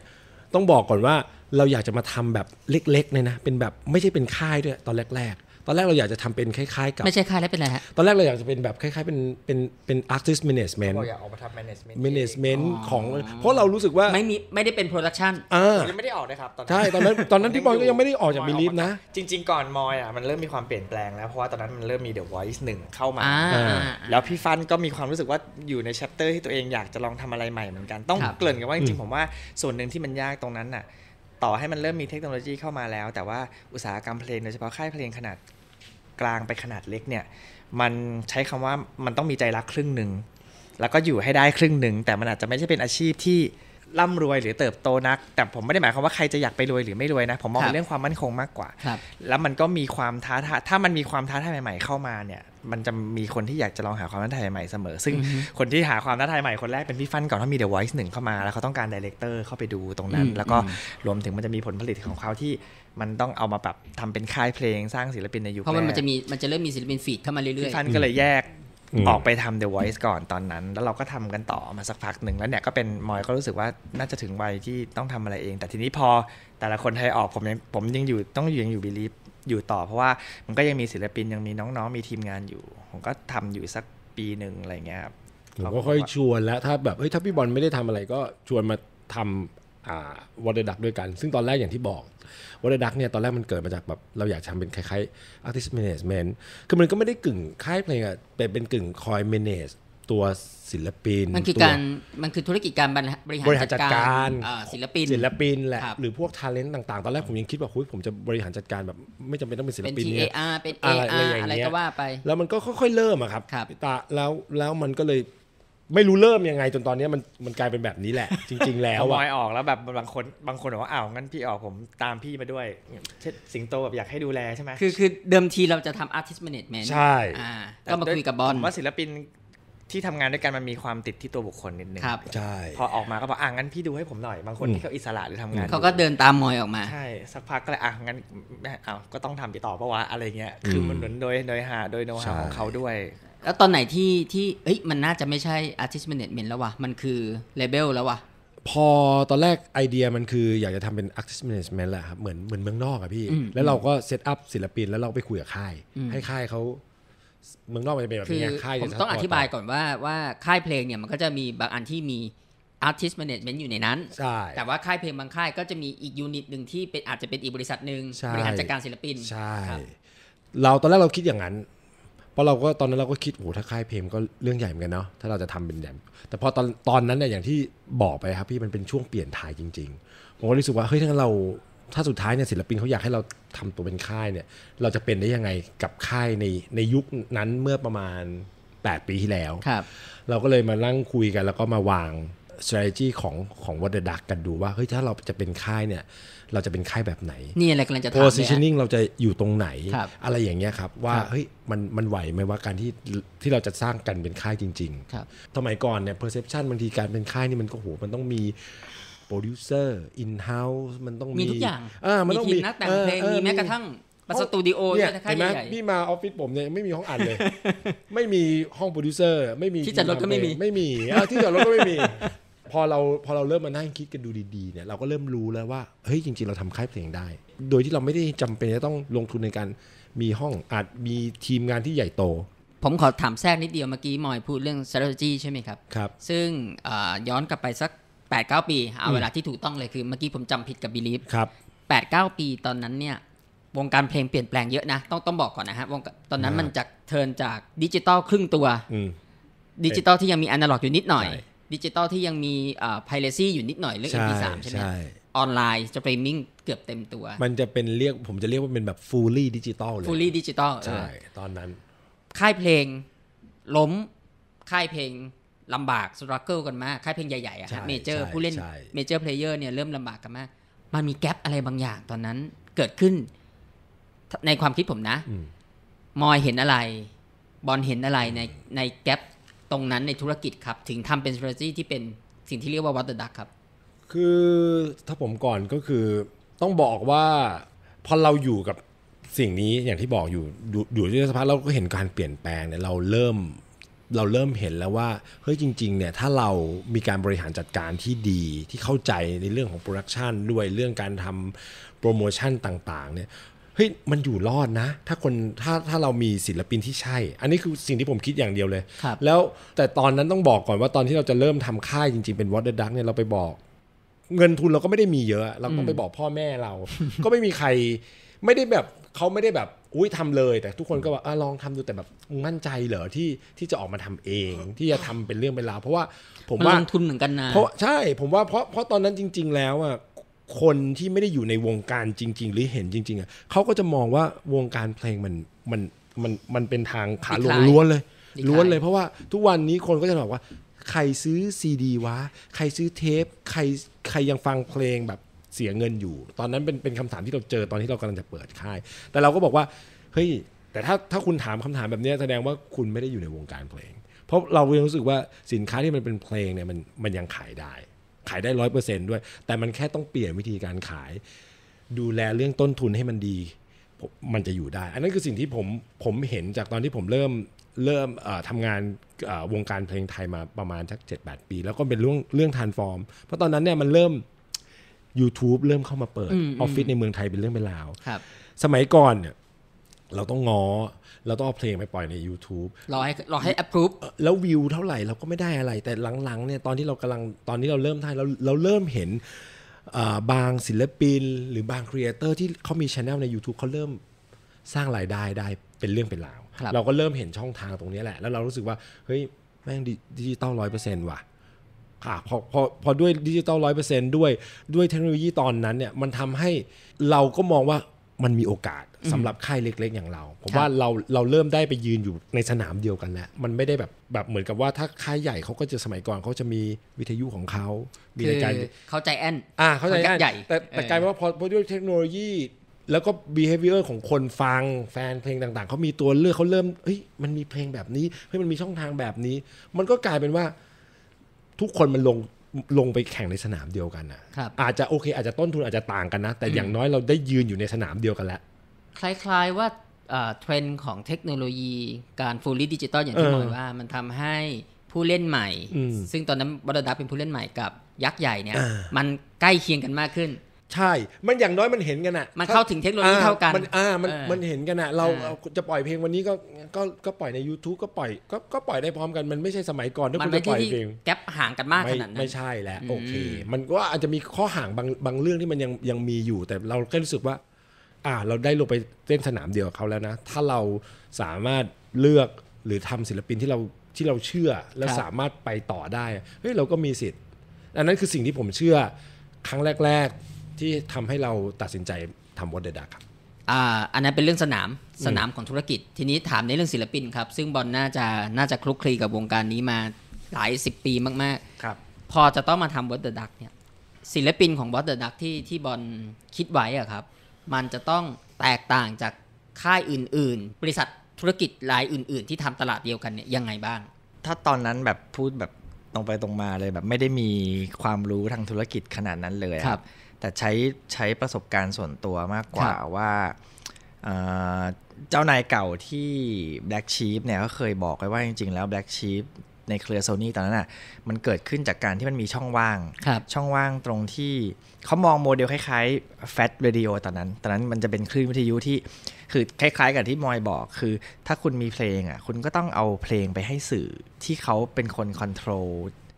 ต้องบอกก่อนว่าเราอยากจะมาทำแบบเล็กๆเลยนะ เป็นแบบไม่ใช่เป็นค่ายด้วยตอนแรก ๆตอนแรกเราอยากจะทำเป็นคล้ายๆกับไม่ใช่คล้ายแล้วเป็นอะไรฮะตอนแรกเราอยากจะเป็นแบบคล้ายๆเป็นเป็นเป็น artist management เราอยากออกมาทำ management management ของเพราะเรารู้สึกว่าไม่มีไม่ได้เป็น production อ่ายังไม่ได้ออกนะครับตอนใช่ตอนนั้นตอนนั้นพี่บอยก็ยังไม่ได้ออกจากบิลีฟนะ จริงๆก่อนมอยอ่ะมันเริ่มมีความเปลี่ยนแปลงแล้วเพราะว่าตอนนั้นมันเริ่มมี The Voice หนึ่งเข้ามา แล้วพี่ฟันก็มีความรู้สึกว่าอยู่ใน chapter ที่ตัวเองอยากจะลองทำอะไรใหม่เหมือนกันต้องเกริ่นกันว่าจริงๆผมว่าส่วนหนึ่งที่มันยากตรงนั้นอ่ะต่อให้มันเริ่มมีเทคโนโลยีเข้ามาแล้ว แต่ว่าอุตสาหกรรมเพลงโดยเฉพาะค่ายเพลงขนาดกลางไปขนาดเล็กเนี่ยมันใช้คำว่ามันต้องมีใจรักครึ่งหนึ่งแล้วก็อยู่ให้ได้ครึ่งหนึ่งแต่มันอาจจะไม่ใช่เป็นอาชีพที่ร่ำรวยหรือเติบโตนัก แต่ผมไม่ได้หมายความว่าใครจะอยากไปรวยหรือไม่รวยนะ ผมมองเป็นเรื่องความมั่นคงมากกว่า แล้วมันก็มีความท้าทายถ้ามันมีความท้าทายใหม่ ๆ เข้ามาเนี่ย มันจะมีคนที่อยากจะลองหาความท้าทายใหม่เสมอ ซึ่งคนที่หาความท้าทายใหม่คนแรกเป็นพี่ฟันก่อนที่มีเด e v ไวท์หนึ่งเข้ามาแล้วเขาต้องการดีเลกเตอร์เข้าไปดูตรงนั้น แล้วก็รวมถึงมันจะมีผลผลิตของเขาที่มันต้องเอามาแบบทำเป็นค่ายเพลงสร้างศิลปินในยุคเพราะมันจะมีมันจะเริ่มมีศิลปินฟีดเข้ามาเรื่อยๆท่านก็เลยแยกออกไปทำ The Voice ก่อนตอนนั้น แล้วเราก็ทำกันต่อมาสักพักหนึ่งแล้วเนี่ยก็เป็นมอยก็รู้สึกว่าน่าจะถึงวัยที่ต้องทำอะไรเอง แต่ทีนี้พอแต่ละคนไทยออก ผมยังผมยังอยู่ต้องอยู่ยังอยู่บิลีฟอยู่ต่อ เพราะว่ามันก็ยังมีศิลปินยังมีน้องๆมีทีมงานอยู่ ผมก็ทำอยู่สักปีหนึ่งอะไรเงี้ยครับผมก็ค่อยชวนแล้วถ้าแบบเฮ้ยถ้าพี่บอลไม่ได้ทำอะไรก็ชวนมาทำวอเดดักด้วยกัน ซึ่งตอนแรกอย่างที่บอกวอลดักเนี่ยตอนแรกมันเกิดมาจากแบบเราอยากทำเป็นคล้ายๆ artist management คือมันก็ไม่ได้กึ่งค่ายเพลงอะเป็นเป็นกึ่งคอย manage ตัวศิลปินมันคือการมันคือธุรกิจการบริหารจัดการศิลปินศิลปินแหละหรือพวกทาเลนต์ต่างๆ ตอนแรกผมยังคิดว่าผมจะบริหารจัดการแบบไม่จำเป็นต้องเป็นศิลปินเนี่ยเป็นร์เป็นเออะไรก็ว่าไป แล้วมันก็ค่อยๆเริ่มอะครับตแล้วแล้วมันก็เลยไม่รู้เริ่มยังไง จนตอนนี้มันมันกลายเป็นแบบนี้แหละ จริงๆแล้วอะบอยออกแล้วแบบบางคนบางคนบอกว่าอ้าวงั้นพี่ออกผมตามพี่มาด้วยเช็ดสิงโตแบบอยากให้ดูแลใช่ไหมคือคือเดิมทีเราจะทำ artist management ใช่ ก็มาคุยกับบอลว่าศิลปินที่ทำงานด้วยกันมันมีความติดที่ตัวบุคคลนิดนึงครับ ใช่ พอออกมาก็บอกอ่ะงั้นพี่ดูให้ผมหน่อยบางคนที่เขาอิสระหรือทำงานเขาก็เดินตามมอยออกมา ใช่ สักพักก็เลยอ่ะงั้นเอาก็ต้องทำไปต่อปะวะอะไรเงี้ย คือมันเหมือนโดยโดยหา โดยโนฮาของเขาด้วยแล้วตอนไหนที่ที่เอ้ยมันน่าจะไม่ใช่ artist management แล้ววะมันคือเลเบลแล้ววะพอตอนแรกไอเดียมันคืออยากจะทำเป็น artist management แหละครับเหมือนเหมือนเมืองนอกอะพี่ แล้วเราก็เซตอัพศิลปินแล้วเราไปคุยกับค่ายให้ค่ายเขาเมืองนอกมันจะเป็นแบบนี้ค่ายผมต้องอธิบายก่อนว่าว่าค่ายเพลงเนี่ยมันก็จะมีบางอันที่มี artist management อยู่ในนั้น แต่ว่าค่ายเพลงบางค่ายก็จะมีอีกยูนิตหนึ่งที่เป็นอาจจะเป็นอีกบริษัทหนึ่งบริหารจัดการศิลปินใช่เราตอนแรกเราคิดอย่างนั้นเพราะเราก็ตอนนั้นเราก็คิดโอ้ถ้าค่ายเพลงก็เรื่องใหญ่เหมือนกันเนาะถ้าเราจะทำเป็นแบบแต่พอตอนตอนนั้นเนี่ยอย่างที่บอกไปครับพี่มันเป็นช่วงเปลี่ยนถ่ายจริงๆ ผมก็รู้สึกว่าเฮ้ยถ้าเราถ้าสุดท้ายเนี่ยศิลปินเขาอยากให้เราทำตัวเป็นค่ายเนี่ย เราจะเป็นได้ยังไงกับค่ายในในยุคนั้นเมื่อประมาณ 8 ปีที่แล้วครับ เราก็เลยมานั่งคุยกันแล้วก็มาวาง strategy ของของวัต t t ด e d กันดูว่าเฮ้ยถ้าเราจะเป็นค่ายเนี่ยเราจะเป็นค่ายแบบไหนนี่อะไรกำลังจะทำ positioning เราจะอยู่ตรงไหน อะไรอย่างเงี้ยครับว่าเฮ้ยมันมันไหวไหมว่าการที่ที่เราจะสร้างกันเป็นค่ายจริงๆสมัยก่อนเนี่ย perception บางทีการเป็นค่ายนี่มันก็โหมันต้องมีโปรดิวเซอร์อินเฮ้าส์มันต้องมีมีทุกอย่างอมันต้องมีนักแต่งเพลงมีแม้กระทั่งมาสตูดิโอเนี่ยเห็นไหมพี่มาออฟฟิศผมเนี่ยไม่มีห้องอัดเลย ไม่มีห้องโปรดิวเซอร์ไม่มีที่จอดรถก็ไม่มีไม่มีที่จอดรถก็ไม่มีพอเราพอเราเริ่มมานั่งคิดกันดูดีๆเนี่ยเราก็เริ่มรู้แล้วว่า เฮ้ย จริงๆ เราทำค่ายเพลงได้ โดยที่เราไม่ได้จำเป็น จะต้องลงทุนในการมีห้องอาจมีทีมงานที่ใหญ่โต ผมขอถามแทรกนิดเดียวเมื่อกี้มอยพูดเรื่อง strategy ใช่ไหมครับครับ ซึ่งย้อนกลับไปสัก 8-9 ปี เอาเวลาที่ถูกต้องเลยคือเมื่อกี้ผมจำผิดกับบิลีฟครับ8-9 ปีตอนนั้นเนี่ยวงการเพลงเปลี่ยนแปลงเยอะนะต้องต้องบอกก่อนนะฮะวงตอนนั้นมันจากเทินจากดิจิตอลครึ่งตัวดิจิตอลที่ยังมีอนาล็อกอยู่นิดหน่อยดิจิตอลที่ยังมีอ่า p i r a c อยู่นิดหน่อยเรื่อง MP3 ใช่ไหมออนไลน์จตรีมิ่งเกือบเต็มตัว มันจะเป็นเรียกผมจะเรียกว่าเป็นแบบ fully digital เลย fully digital ใช่ตอนนั้น ค่ายเพลงล้มค่ายเพลงลำบากสตรัคเกิลกันมากค่ายเพลงใหญ่ๆอะับเมเจอร์ผู้เล่นเมเจอร์เพลเยอร์เนี่ยเริ่มลำบากกันมาก มันมีแกลบอะไรบางอย่างตอนนั้นเกิดขึ้นในความคิดผมนะ มอยเห็นอะไร บอลเห็นอะไรในในแกลบตรงนั้นในธุรกิจครับ ถึงทำเป็น strategy ที่เป็นสิ่งที่เรียกว่า w ั a t the duck ครับ คือถ้าผมก่อนก็คือต้องบอกว่า พอเราอยู่กับสิ่งนี้อย่างที่บอกอยู่อยู่ทีวสภาพเราก็เห็นการเปลี่ยนแปลงเนี่ยเราเริ่มเราเริ่มเห็นแล้วว่าเฮ้ยจริงๆเนี่ยถ้าเรามีการบริหารจัดการที่ดีที่เข้าใจในเรื่องของโปรดักชันด้วยเรื่องการทำโปรโมชั่นต่าง ๆเนี่ยเฮ้ยมันอยู่รอดนะ ถ้าคนถ้าถ้าเรามีศิลปินที่ใช่ อันนี้คือสิ่งที่ผมคิดอย่างเดียวเลยแล้วแต่ตอนนั้นต้องบอกก่อนว่าตอนที่เราจะเริ่มทำค่ายจริงๆเป็นวอเตอร์ดักเนี่ยเราไปบอก เงินทุนเราก็ไม่ได้มีเยอะเราก็ไปบอกพ่อแม่เรา ก็ไม่มีใคร ไม่ได้แบบเขาไม่ได้แบบอุ้ยทำเลย แต่ทุกคนก็ว่าลองทำดูแต่แบบมั่นใจเหรอที่ที่จะออกมาทำเองที่จะทำเป็นเรื่องเป็นราวเพราะว่าผมว่าลงทุนเหมือนกันนะเพราะใช่ ผมว่าเพราะเพราะตอนนั้นจริง ๆแล้วอ่ะคนที่ไม่ได้อยู่ในวงการจริงๆหรือเห็นจริง ๆ อ่ะเขาก็จะมองว่าวงการเพลงมันมันมันมันเป็นทางขาลงล้วนเลยล้วนเลย เพราะว่าทุกวันนี้คนก็จะบอกว่า ใครซื้อซีดี วะ ใครซื้อเทปใครใครยังฟังเพลงแบบเสียเงินอยู่ ตอนนั้นเป็นเป็นคำถามที่เราเจอตอนที่เรากำลังจะเปิดค่าย แต่เราก็บอกว่าเฮ้ยแต่ถ้าถ้าคุณถามคำถามแบบนี้แสดงว่าคุณไม่ได้อยู่ในวงการเพลง เพราะเรายังรู้สึกว่าสินค้าที่มันเป็นเพลงเนี่ยมันมันยังขายได้ขายได้ร้อยเปอร์เซนด้วย แต่มันแค่ต้องเปลี่ยนวิธีการขาย ดูแลเรื่องต้นทุนให้มันดี มันจะอยู่ได้ อันนั้นคือสิ่งที่ผมผมเห็นจากตอนที่ผมเริ่มเริ่มทำงานวงการเพลงไทยมาประมาณสัก7 8 ปี แล้วก็เป็นเรื่องเรื่องทานฟอร์ม เพราะตอนนั้นเนี่ยมันเริ่ม YouTube เริ่มเข้ามาเปิดออฟฟิศในเมืองไทยเป็นเรื่องเป็นราวสมัยก่อนเนี่ยเราต้องงอเราต้องเอาเพลงไปปล่อยใน YouTube รอให้ รอให้ approve แล้ววิวเท่าไหร่เราก็ไม่ได้อะไร แต่หลัง ๆเนี่ยตอนที่เรากำลัง ตอนที่เราเริ่มทายเราเราเริ่มเห็น บางศิลปิน หรือบางครีเอเตอร์ที่เขามีช anel ใน YouTube เขาเริ่มสร้างรายได้ได้เป็นเรื่องเป็นราว เราก็เริ่มเห็นช่องทางตรงนี้แหละ แล้วเรารู้สึกว่า เฮ้ย แม่งดิจิตอลร้อยเปอร์เซ็นต์ว่ะค่ะพอพอพอด้วยดิจิตอลร้อยเปอร์เซ็นต์ด้วยด้วยเทคโนโลยีตอนนั้นเนี่ยมันทำให้เราก็มองว่ามันมีโอกาสสำหรับค่ายเล็ก ๆ อย่างเรา ผมว่าเราเราเริ่มได้ไปยืนอยู่ในสนามเดียวกันแล้ว มันไม่ได้แบบแบบเหมือนกับว่าถ้าค่ายใหญ่เขาก็จะสมัยก่อนเขาจะมีวิทยุของเขา มีรายการเขาใจแอนอ่าเขาใจแอนใหญ่ แต่แต่กลายเป็นว่าพอด้วยเทคโนโลยี แล้วก็ behavior ของคนฟังแฟนเพลงต่าง ๆ เขามีตัวเลือกเขาเริ่มเฮ้ยมันมีเพลงแบบนี้เฮ้ยมันมีช่องทางแบบนี้ มันก็กลายเป็นว่าทุกคนมันลงลงไปแข่งในสนามเดียวกันอ่ะอาจจะโอเค อาจจะต้นทุนอาจจะต่างกันนะ แต่อย่างน้อยเราได้ยืนอยู่ในสนามเดียวกันแล้ว คล้ายๆว่าเทรนด์ของเทคโนโลยีการฟูลลี่ดิจิตอลอย่างที่บอกว่ามันทำให้ผู้เล่นใหม่ ซึ่งตอนนั้นบอดับเป็นผู้เล่นใหม่กับยักษ์ใหญ่เนี่ย มันใกล้เคียงกันมากขึ้นใช่ มันอย่างน้อยมันเห็นกันอ่ะ มันเข้าถึงเทคโนโลยีเท่ากัน มันอ่ามันมันเห็นกันอ่ะ เราจะปล่อยเพลงวันนี้ ก็ ก็ก็ปล่อยใน YouTube ก็ปล่อย ก็ก็ปล่อยได้พร้อมกัน มันไม่ใช่สมัยก่อนที่คุณจะปล่อยเพลงแกลบห่างกันมากขนาดนั้น ไม่ใช่แล้วโอเค มันก็อาจจะมีข้อห่างบางบางเรื่องที่มันยังยังมีอยู่ แต่เราแค่รู้สึกว่า อ่า เราได้ลงไปเต้นสนามเดียวกับเขาแล้วนะ ถ้าเราสามารถเลือกหรือทำศิลปินที่เราที่เราเชื่อแล้วสามารถไปต่อได้ เฮ้ยเราก็มีสิทธิ์อันนั้นคือสิ่งที่ผมเชื่อ ครั้งแรก ๆที่ทำให้เราตัดสินใจทำวอเดอร์ดักครับอันนั้นเป็นเรื่องสนามสนามของธุรกิจ ทีนี้ถามในเรื่องศิลปินครับ ซึ่งบอลน่าจะน่าจะคลุกคลีกับวงการนี้มาหลายสิบปีมากๆครับ พอจะต้องมาทำวอเดอร์ดักเนี่ย ศิลปินของวอเดอร์ดักที่ที่บอลคิดไว้อะครับ มันจะต้องแตกต่างจากค่ายอื่นๆบริษัทธุรกิจรายอื่น ๆ ที่ทำตลาดเดียวกันเนี่ยยังไงบ้าง ถ้าตอนนั้นแบบพูดแบบตรงไปตรงมาเลยแบบไม่ได้มีความรู้ทางธุรกิจขนาดนั้นเลยครับรบแต่ใช้ใช้ประสบการณ์ส่วนตัวมากกว่าว่า เจ้านายเก่าที่ Black Sheep เนี่ยก็เคยบอกไว้ว่าจริงๆ แล้ว Black Sheep ในเครือโซนี่ตอนนั้นอ่ะมันเกิดขึ้นจากการที่มันมีช่องว่างช่องว่างตรงที่เขามองโมเดลคล้ายๆแฟตเรดิโอตอนนั้น ตอนนั้นมันจะเป็นคลื่นวิทยุที่คือคล้าย ๆ กับที่มอยบอกคือ ถ้าคุณมีเพลงอ่ะคุณก็ต้องเอาเพลงไปให้สื่อที่เขาเป็นคนคอนโทรล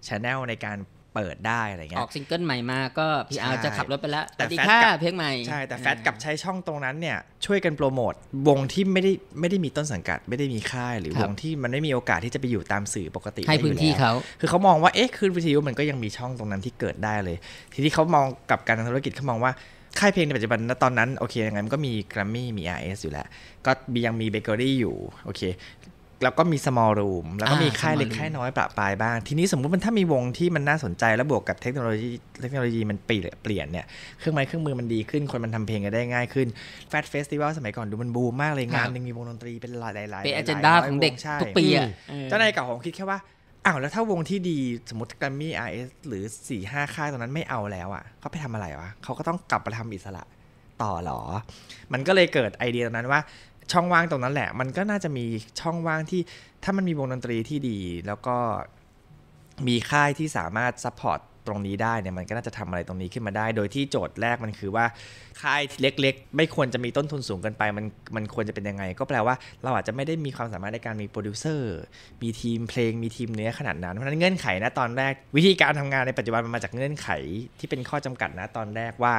ชแนลในการเปิดได้อะไรเงี้ยออกซิงเกิลใหม่มาก็พี่อาจะขับรถไปแล้วแต่ดีค่าเพลงใหม่ใช่แต่แฟตกับใช้ช่องตรงนั้นเนี่ยช่วยกันโปรโมทวงที่ไม่ได้ไม่ได้มีต้นสังกัดไม่ได้มีค่ายหรือวงที่มันไม่มีโอกาสที่จะไปอยู่ตามสื่อปกติให้พื้นที่เขาคือเขามองว่าเอ๊ะคืนวิทยุมันก็ยังมีช่องตรงนั้นที่เกิดได้เลย ทีนี้เขามองกับการทางธุรกิจเขามองว่าค่ายเพลงในปัจจุบันตอนนั้นโอเคยังไงมันก็มีแกรมมี่มี RS อยู่แล้วก็ยังมีเบเกอรี่อยู่โอเคแล้วก็มีสมอลรูมแล้วก็มีค่ายเล็กค่ายน้อยประปายบ้าง ทีนี้สมมุติมันถ้ามีวงที่มันน่าสนใจแล้วบวกกับเทคโนโลยีเทคโนโลยีมันเปลี่ยนเนี่ยเครื่องไม้เครื่องมือมันดีขึ้น คนมันทำเพลงกันได้ง่ายขึ้นแฟตเฟสติวัลสมัยก่อนดูมันบูมมากเลยงานหนึ่งมีวงดนตรีเป็นหลายหลายเป็นอเจนดาของเด็กทุกปีเจ้านายเก่าของคิดแค่ว่าอ้าวแล้วถ้าวงที่ดีสมมติแกรมมี่ไอเอสหรือสี่ห้าค่ายตอนนั้นไม่เอาแล้วอ่ะเขาไปทำอะไรวะเขาก็ต้องกลับมาทำอิสระต่อหรอมันก็เลยเกิดไอเดียตอนนั้นว่าช่องว่างตรงนั้นแหละ มันก็น่าจะมีช่องว่างที่ถ้ามันมีวงดนตรีที่ดีแล้วก็มีค่ายที่สามารถซัพพอร์ตตรงนี้ได้เนี่ยมันก็น่าจะทำอะไรตรงนี้ขึ้นมาได้ โดยที่โจทย์แรกมันคือว่าค่ายเล็กๆ ไม่ควรจะมีต้นทุนสูงเกินไปมันมันควรจะเป็นยังไง ก็แปลว่าเราอาจจะไม่ได้มีความสามารถในการมีโปรดิวเซอร์ มีทีมเพลงมีทีมเนื้อขนาดนั้นเพราะนั้นเงื่อนไขนะตอนแรก วิธีการทำงานในปัจจุบันมันมาจากเงื่อนไขที่เป็นข้อจำกัดนะตอนแรกว่า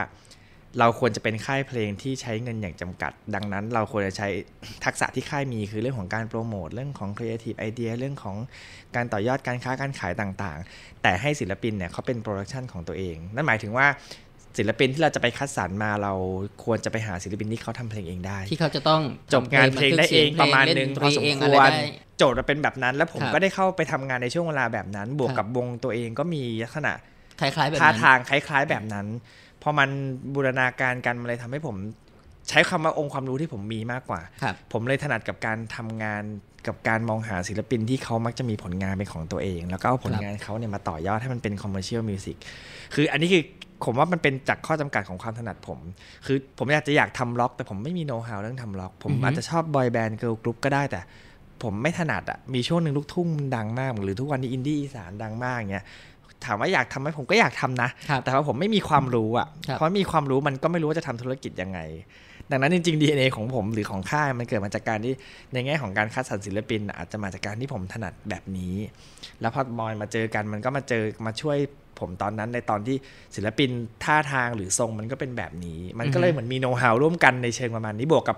เราควรจะเป็นค่ายเพลงที่ใช้เงินอย่างจำกัด ดังนั้นเราควรจะใช้ทักษะที่ค่ายมีคือเรื่องของการโปรโมทเรื่องของครีเอทีฟไอเดียเรื่องของการต่อยอดการค้าการขายต่าง ๆ แต่ให้ศิลปินเนี่ยเขาเป็นโปรดักชันของตัวเอง นั่นหมายถึงว่าศิลปินที่เราจะไปคัดสรรมาเราควรจะไปหาศิลปินที่เขาทำเพลงเองได้ ที่เขาจะต้องจบงานเพลงได้เองประมาณนึงพอสมควรโจทย์เป็นแบบนั้น แล้วผมก็ได้เข้าไปทำงานในช่วงเวลาแบบนั้น บวกกับวงตัวเองก็มีลักษณะ คล้ายๆแบบนั้นท่าทางคล้ายๆแบบนั้นพอมันบูรณาการกันมันเลยทำให้ผมใช้คำว่าองค์ความรู้ที่ผมมีมากกว่า ผมเลยถนัดกับการทำงานกับการมองหาศิลปินที่เขามักจะมีผลงานเป็นของตัวเอง แล้วก็เอาผลงานเขาเนี่ยมาต่อยอดให้มันเป็นคอมเมอร์เชียลมิวสิกคืออันนี้คือผมว่ามันเป็นจากข้อจำกัดของความถนัดผม คือผมอยากจะอยากทำล็อก แต่ผมไม่มีโน้ตฮาวเรื่องทำล็อก ผมอาจจะชอบบอยแบนด์เกิร์ลกรุ๊ปก็ได้แต่ ผมไม่ถนัดอะ่ะมีช่วงหนึ่งลูกทุ่งดังมากหรือทุกวันนี้อินดี้อีสานดังมากเงี้ยถามว่าอยากทำไหมผมก็อยากทำนะ แต่ว่าผมไม่มีความรู้อ่ะ เพราะมีความรู้มันก็ไม่รู้ว่าจะทำธุรกิจยังไง ดังนั้นจริง ๆ DNA ของผมหรือของค่ายมันเกิดมาจากการที่ในแง่ของการคัดสรรศิลปิน อาจจะมาจากการที่ผมถนัดแบบนี้ แล้วพอมอยมาเจอกันมันก็มาเจอมาช่วยผมตอนนั้นในตอนที่ศิลปินท่าทางหรือทรงมันก็เป็นแบบนี้ มันก็เลยเหมือนมีโน้ตฮาวร่วมกันในเชิงประมาณนี้บวกกับ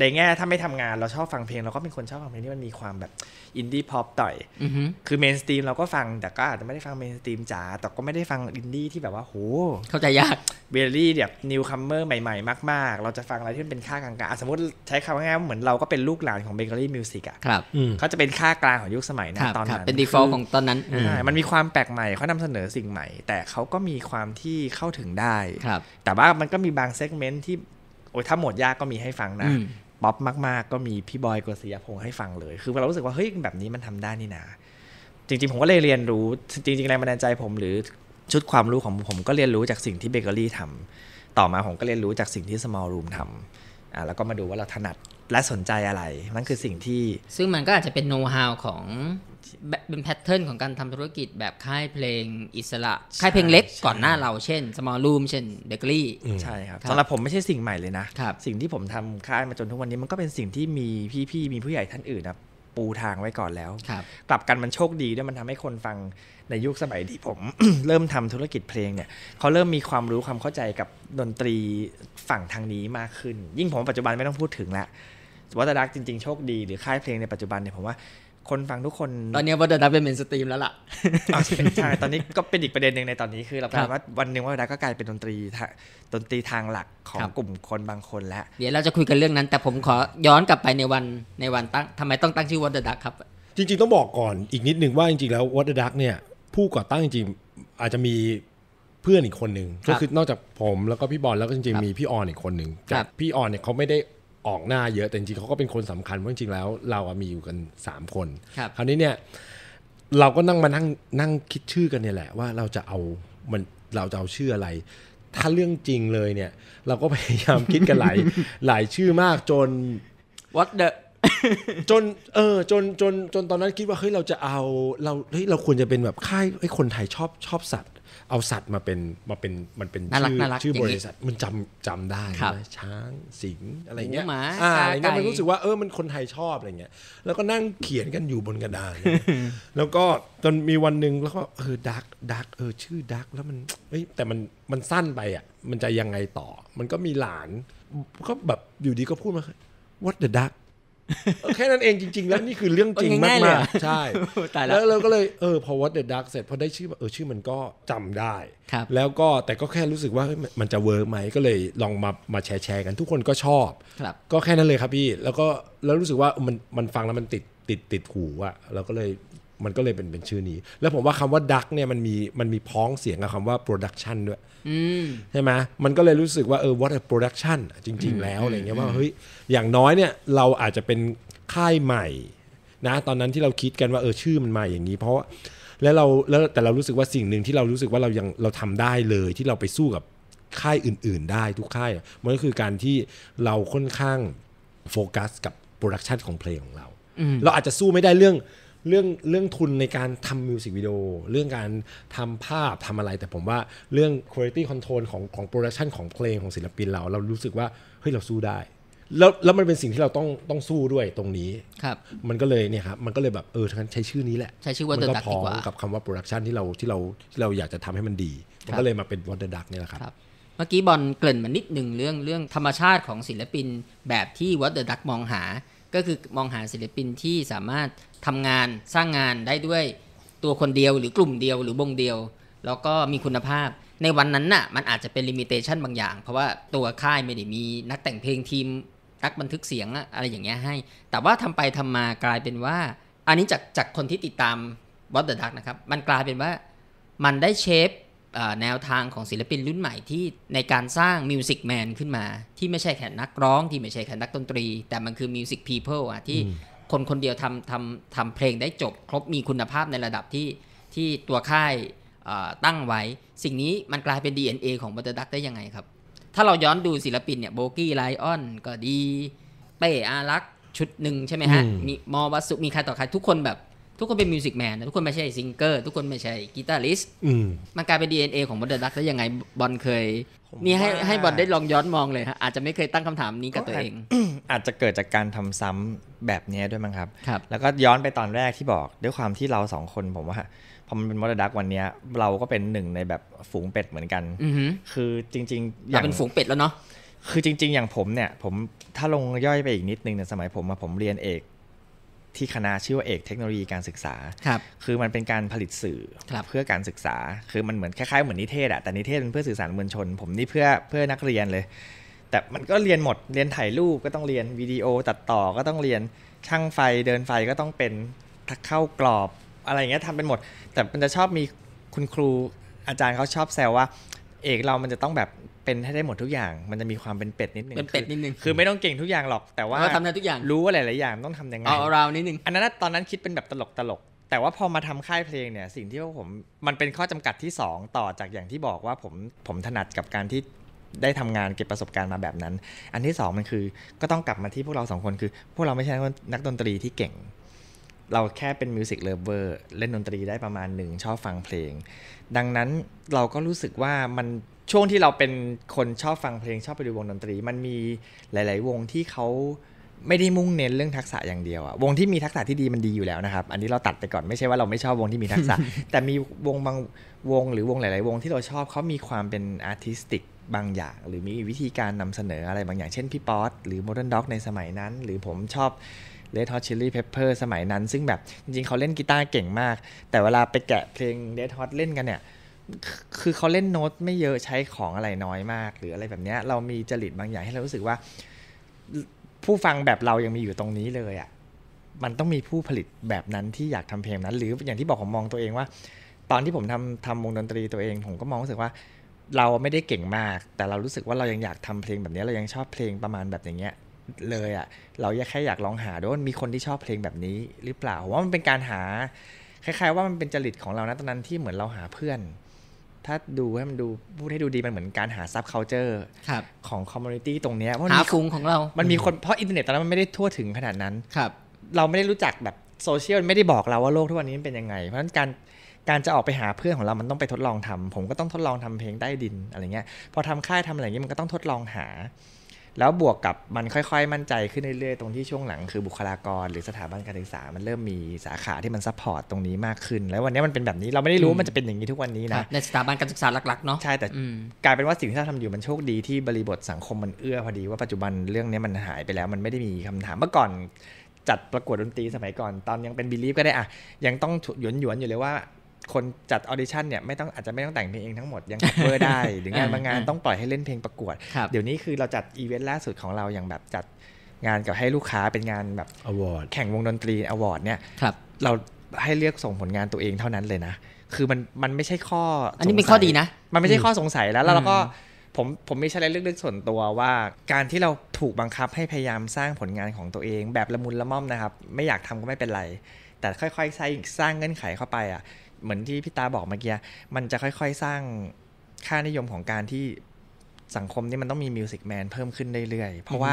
ในแง่ถ้าไม่ทำงานเราชอบฟังเพลง เราก็เป็นคนชอบฟังเพลงที่มันมีความแบบอินดี้พ็อปต่อย คือเมนสตรีมเราก็ฟัง แต่ก็อาจจะไม่ได้ฟังเมนสตรีมจ๋า แต่ก็ไม่ได้ฟังอินดี้ที่แบบว่าโหเข้าใจยาก เบลลี่แบบนิวคัมเมอร์ใหม่ ๆ มาก ๆ เราจะฟังอะไรที่เป็นค่ากลางๆสมมติใช้คำง่ายๆเหมือนเราก็เป็นลูกหลานของเบเกอรี่มิวสิกอ่ะครับเขาจะเป็นค่ากลางของยุคสมัยนะตอนนั้น เป็นดีฟอลต์ของตอนนั้น มันมีความแปลกใหม่เขานำเสนอสิ่งใหม่ แต่เขาก็มีความที่เข้าถึงได้แต่ว่ามันก็มีบางเซกเมนต์ที่ โอ้ยถ้าหมดยากก็มีให้ฟังนะป๊อปมาก ๆ ก็มีพี่บอยกฤษยพงศ์ให้ฟังเลย คือเรารู้สึกว่าเฮ้ยแบบนี้มันทำได้นี่นาจริงๆผมก็เลยเรียนรู้จริงๆแรงบันดาลใจผมหรือชุดความรู้ของผมก็เรียนรู้จากสิ่งที่เบเกอรี่ทำต่อมาผมก็เรียนรู้จากสิ่งที่สมอลรูมทำอ่าแล้วก็มาดูว่าเราถนัดและสนใจอะไรมันคือสิ่งที่ ซึ่งมันก็อาจจะเป็นโน้ตฮาวของเป็นแพทเทิร์นของการทำธุรกิจแบบค่ายเพลงอิสระ ค่ายเพลงเล็กก่อนหน้าเราเช่น Small Room เช่น The g ี่ใช่ครับสำหรับผมไม่ใช่สิ่งใหม่เลยนะ สิ่งที่ผมทำค่ายมาจนทุกวันนี้ มันก็เป็นสิ่งที่มีพี่ๆ มีผู้ใหญ่ท่านอื่นนะปูทางไว้ก่อนแล้วกลับกันมันโชคดีด้วยมันทำให้คนฟังในยุคสมัยที่ผมเริ่มทำธุรกิจเพลงเนี่ยเขาเริ่มมีความรู้ความเข้าใจกับดนตรีฝั่งทางนี้มากขึ้น ยิ่งผมปัจจุบันไม่ต้องพูดถึงละวัตดักจริงๆโชคดีหรือค่ายเพลงในปัจจุบันเนี่ยผมว่าคนฟังทุกคนตอนนี้วัดดาเป็นเมนสตรีมแล้วล่ะใช่ตอนนี้ก็เป็นอีกประเด็นหนึ่งในตอนนี้คือเราแปลว่าวันหนึ่งวัดดาก็กลายเป็นดนตรีดนตรีทางหลักของกลุ่มคนบางคนแล้วเดี๋ยวเราจะคุยกันเรื่องนั้น แต่ผมขอย้อนกลับไปในวันในวันตั้งทำไมต้องตั้งชื่อวัดดาครับจริง ๆต้องบอกก่อนอีกนิดนึงว่าจริงๆแล้ววัดดาเนี่ยผู้ก่อตั้งจริงๆอาจจะมีเพื่อนอีกคนหนึ่งก็คือนอกจากผมแล้วก็พี่บอลแล้วก็จริงๆมีพี่ออนอีกคนหนึ่งพี่ออนเนี่ยเขาไม่ได้ออกหน้าเยอะแต่จริงเขาก็เป็นคนสำคัญเพราะจริงแล้ว เรามีอยู่กัน 3 คนคคราวนี้เนี่ยเราก็นั่งมานั่งนั่งคิดชื่อกันเนี่ยแหละ ว่าเราจะเอามันเราจะเอาชื่ออะไร ถ้าเรื่องจริงเลยเนี่ย เราก็พยายามคิดกันหลายหลายชื่อมากจน what the จนเออจนจนจนตอนนั้นคิดว่าเฮ้ยเราจะเอา เราเฮ้ยเราควรจะเป็นแบบค่ายคนไทยชอบ ชอบสัตว์ เอาสัตว์มาเป็นมาเป็นมันเป็นชื่อชื่อบริษัทมันจำจำได้ับช้างสิงอะไรเงี้ยอะไรเงี้ยมันรู้สึกว่าเออมันคนไทยชอบอะไรเงี้ยแล้วก็นั่งเขียนกันอยู่บนกระดานแล้วก็จนมีวันหนึ่งแล้วก็เออดักดักเออ ชื่อดักแล้วมันเฮ้ยแต่มันมันสั้นไปอ่ะมันจะยังไงต่อมันก็มีหลาน ก็แบบอยู่ดีก็พูดมา what the duck แค่นั้นเองจริง ๆ แล้วนี่คือเรื่องจริงมากๆใช่แล้วเราก็เลยเออพอวัดเดอะดักเสร็จพอได้ชื่อเออชื่อมันก็จำได้ แล้วก็แต่ก็แค่รู้สึกว่ามันจะเวิร์กไหมก็เลยลองมามาแชร์แชร์กันทุกคนก็ชอบ ก็แค่นั้นเลยครับพี่แล้วก็แล้วรู้สึกว่ามันมันฟังแล้วมันติดติดติดหูอะเราก็เลยมันก็เลยเป็นเป็นชื่อนี้ แล้วผมว่าคำว่าดักเนี่ยมันมีมันมีพ้องเสียงกับคำว่าโปรดักชันด้วยใช่ไหมมันก็เลยรู้สึกว่าเออ what a production จริงๆแล้วอะไรเงี้ยว่าเฮ้ยอย่างน้อยเนี่ยเราอาจจะเป็นค่ายใหม่นะตอนนั้นที่เราคิดกันว่าเออชื่อมันมาอย่างนี้ เพราะแล้วเราแล้วแต่เรารู้สึกว่าสิ่งหนึ่งที่เรารู้สึกว่าเรายังเราทำได้เลยที่เราไปสู้กับค่ายอื่นๆได้ทุกค่ายมันก็คือการที่เราค่อนข้างโฟกัสกับโปรดักชันของเพลงของเราเราอาจจะสู้ไม่ได้เรื่องเรื่องเรื่องทุนในการทำมิวสิกวิดีโอเรื่องการทำภาพทำอะไรแต่ผมว่าเรื่องคุณภาพคอนโทรลของของโปรดักชันของเพลงของศิลปินเรา เรารู้สึกว่าเฮ้ยเราสู้ได้แล้วแล้วมันเป็นสิ่งที่เราต้องต้องสู้ด้วยตรงนี้ครับมันก็เลยเนี่ยครับมันก็เลยแบบเออทั้นใช้ชื่อนี้แหละใช้ชื่อว่าดอะดักดีกว่ากับคำว่าโปรดักชันที่เราที่เราที่เราอยากจะทำให้มันดี มันก็เลยมาเป็นวอเตอร์ดักนี่แหละครับ เมื่อกี้บอลเกริ่นมานิดหนึ่งเรื่องเรื่องธรรมชาติของศิลปินแบบที่วอเดอะดักมองหาก็คือมองหาศิลปินที่สามารถทำงานสร้างงานได้ด้วยตัวคนเดียวหรือกลุ่มเดียวหรือวงเดียว แล้วก็มีคุณภาพในวันนั้นน่ะมันอาจจะเป็นลิมิเตชันบางอย่างเพราะว่าตัวค่ายไม่ได้มีนักแต่งเพลงทีมนักบันทึกเสียงอะไรอย่างเงี้ยให้ แต่ว่าทำไปทำมากลายเป็นว่าอันนี้จากจากคนที่ติดตามวอตเตอร์ดักนะครับมันกลายเป็นว่ามันได้เชฟแนวทางของศิลปินรุ่นใหม่ที่ในการสร้างมิวสิกแมนขึ้นมา ที่ไม่ใช่แค่นักร้องที่ไม่ใช่แค่นักดนตรี แต่มันคือมิวสิกพีเพิลอ่ะที่คนคนเดียวทำทำทำเพลงได้จบครบมีคุณภาพในระดับที่ที่ตัวค่ายตั้งไว้สิ่งนี้มันกลายเป็น DNA ของบัตเตอร์ดักได้ยังไงครับ ถ้าเราย้อนดูศิลปินเนี่ยโบกี้ไลออนก็ดี เป้อารักชุดหนึ่งใช่ไหมฮะมีมอวัสุมีใครต่อใครทุกคนแบบทุกคนเป็นมิวสิกแมนทุกคนไม่ใช่ซิงเกอร์ทุกคนไม่ใช่กีตาริสมันกลายเป็น DNA ของบอเดอ์ดักได้ยังไงบอลเคย นี่ให้ให้บอลได้ลองย้อนมองเลยฮะอาจจะไม่เคยตั้งคำถามนี้กับตัวเอง อาจจะเกิดจากการทำซ้ำแบบนี้ด้วยมั้งครับครับ แล้วก็ย้อนไปตอนแรกที่บอก ด้วยความที่เราสองคนผมว่า พอมันเป็นมอดดักวันนี้เราก็เป็นหนึ่งในแบบฝูงเป็ดเหมือนกันคือจริงๆ อยาเป็นฝูงเป็ดแล้วเนาะคือจริง ๆ อย่างผมเนี่ยผมถ้าลงย่อยไปอีกนิดนึงเนี่ยสมัยผมมาผมเรียนเอกที่คณะชื่อว่าเอกเทคโนโลยีการศึกษาครับคือมันเป็นการผลิตสื่อเพื่อการศึกษา คือมันเหมือนคล้ายๆเหมือนนิเทศอะแต่นิเทศเป็นเพื่อสื่อสารมวลชน ผมนี่เพื่อเพื่อนักเรียนเลย แต่มันก็เรียนหมด เรียนถ่ายรูปก็ต้องเรียนวิดีโอตัดต่อก็ต้องเรียนช่างไฟเดินไฟก็ต้องเป็นทักเข้ากรอบอะไรอย่างเงี้ยทำเป็นหมด แต่มันจะชอบมีคุณครูอาจารย์เขาชอบแซวว่า เอกเรามันจะต้องแบบเป็นให้ได้หมดทุกอย่างมันจะมีความเป็นเป็ดนิดนึงเป็นเป็ดนิดนึงคือไม่ต้องเก่งทุกอย่างหรอก แต่ว่าทำได้ทุกอย่างรู้ว่าหลายๆอย่างต้องทำยังไงเอาเรานิดนึงอันนั้นตอนนั้นคิดเป็นแบบตลกตลกแต่ว่าพอมาทำค่ายเพลงเนี่ยสิ่งที่ว่าผมมันเป็นข้อจำกัดที่ 2 ต่อจากอย่างที่บอกว่าผมผมถนัดกับการที่ได้ทำงานเก็บประสบการณ์มาแบบนั้น อันที่2มันคือก็ต้องกลับมาที่พวกเราสองคนคือ พวกเราไม่ใช่นักดนตรีที่เก่ง เราแค่เป็นมิวสิกเลเวอร์เล่นดนตรีได้ประมาณหนึ่งชอบฟังเพลง ดังนั้นเราก็รู้สึกว่ามันช่วงที่เราเป็นคนชอบฟังเพลงชอบไปดูวงดนตรี มันมีหลาย ๆ วงที่เขาไม่ได้มุ่งเน้นเรื่องทักษะอย่างเดียวอะวงที่มีทักษะที่ดีมันดีอยู่แล้วนะครับอันนี้เราตัดไปก่อนไม่ใช่ว่าเราไม่ชอบวงที่มีทักษะ แต่มีวงบางวงหรือวงหลาย ๆ วงที่เราชอบเขามีความเป็นอาร์ติสติก บางอย่าง หรือมีวิธีการนำเสนออะไรบางอย่างเช่นพี่ป๊อตหรือโมเดิร์นด็อกในสมัยนั้น หรือผมชอบเลดฮอตชิลลี่เพปเปอร์สมัยนั้น ซึ่งแบบจริง ๆเขาเล่นกีตาร์เก่งมาก แต่เวลาไปแกะเพลงเลดฮอตเล่นกันเนี่ยคือเขาเล่นโน้ตไม่เยอะใช้ของอะไรน้อยมาก หรืออะไรแบบเนี้ยเรามีจริตบางอย่างให้เรารู้สึกว่า ผู้ฟังแบบเรายังมีอยู่ตรงนี้เลยอะ่ะมันต้องมีผู้ผลิตแบบนั้นที่อยากทำเพลงนั้น หรืออย่างที่บอกผมมองตัวเองว่า ตอนที่ผมทำทำวงดนตรีตัวเอง ผมก็มองรู้สึกว่า เราไม่ได้เก่งมาก แต่เรารู้สึกว่าเรายังอยากทำเพลงแบบนี้เรายังชอบเพลงประมาณแบบอย่างเงี้ยเลยอะ่ะเราแค่อยากลองหาด้วยว่ามีคนที่ชอบเพลงแบบนี้ หรือเปล่าผมว่ามันเป็นการหา คล้าย ๆ ว่ามันเป็นจริตของเรานะตอนนั้นที่เหมือนเราหาเพื่อนถ้าดูให้มันดู พูดให้ดูดีมันเหมือนการหาซับเคาน์เตอร์ของคอมมูนิตี้ตรงเนี้ยพราหาคุ้งของเรา มันมีคนเพราะอินเทอร์เน็ตตอนนั้นมันไม่ได้ทั่วถึงขนาดนั้น ครับ เราไม่ได้รู้จักแบบโซเชียลไม่ได้บอกเราว่าโลกทุกวันนี้เป็นยังไง เพราะฉะนั้นการการจะออกไปหาเพื่อนของเรามันต้องไปทดลองทำ ผมก็ต้องทดลองทำเพลงใต้ดินอะไรเงี้ยพอทำค่ายทำอะไรเงี้ยมันก็ต้องทดลองหาแล้วบวกกับมันค่อยๆ มั่นใจขึ้นเรื่อยๆตรงที่ช่วงหลัง คือบุคลากรหรือสถาบันการศึกษา มันเริ่มมีสาขาที่มันซัพพอร์ตตรงนี้มากขึ้น แล้ววันนี้มันเป็นแบบนี้เราไม่ได้รู้มันจะเป็นอย่างนี้ทุกวันนี้นะในสถาบันการศึกษาหลักๆเนาะใช่ แต่กลายเป็นว่าสิ่งที่เราทำอยู่มันโชคดีที่บริบทสังคมมันเอื้อ พอดีว่าปัจจุบันเรื่องนี้มันหายไปแล้ว มันไม่ได้มีคำถามเมื่อก่อน จัดประกวดดนตรีสมัยก่อนตอนยังเป็นบิลีฟก็ได้อะยังต้องหยวนหยวนอยู่เลยว่าคนจัดออดิชั่นเนี่ยไม่ต้องอาจจะไม่ต้องแต่งเพลงเองทั้งหมด ยังเวอร์ได้หรืองานบางงานต้องปล่อยให้เล่นเพลงประกวด เดี๋ยวนี้คือเราจัดอีเวนต์ล่าสุดของเราอย่างแบบจัดงานกับให้ลูกค้าเป็นงานแบบอวอร์แข่งวงดนตรีอวอร์ดเนี่ยเราให้เลือกส่งผลงานตัวเองเท่านั้นเลยนะ คือมันมันไม่ใช่ข้อ อันนี้เป็นข้อดีนะ มันไม่ใช่ข้อสงสัยแล้วแล้วเราก็ผมผมมีชาเลือกเลือกส่วนตัวว่าการที่เราถูกบังคับให้พยายามสร้างผลงานของตัวเอง แบบละมุนละม่อมนะครับไม่อยากทำก็ไม่เป็นไรแต่ค่อยๆสร้างเงื่อนไขเข้าไปอ่ะเหมือนที่พี่ตาบอกเมื่อกี้ มันจะค่อยๆสร้างค่านิยมของการที่สังคมนี่มันต้องมีมิวสิกแมนเพิ่มขึ้นเรื่อยๆ เพราะว่า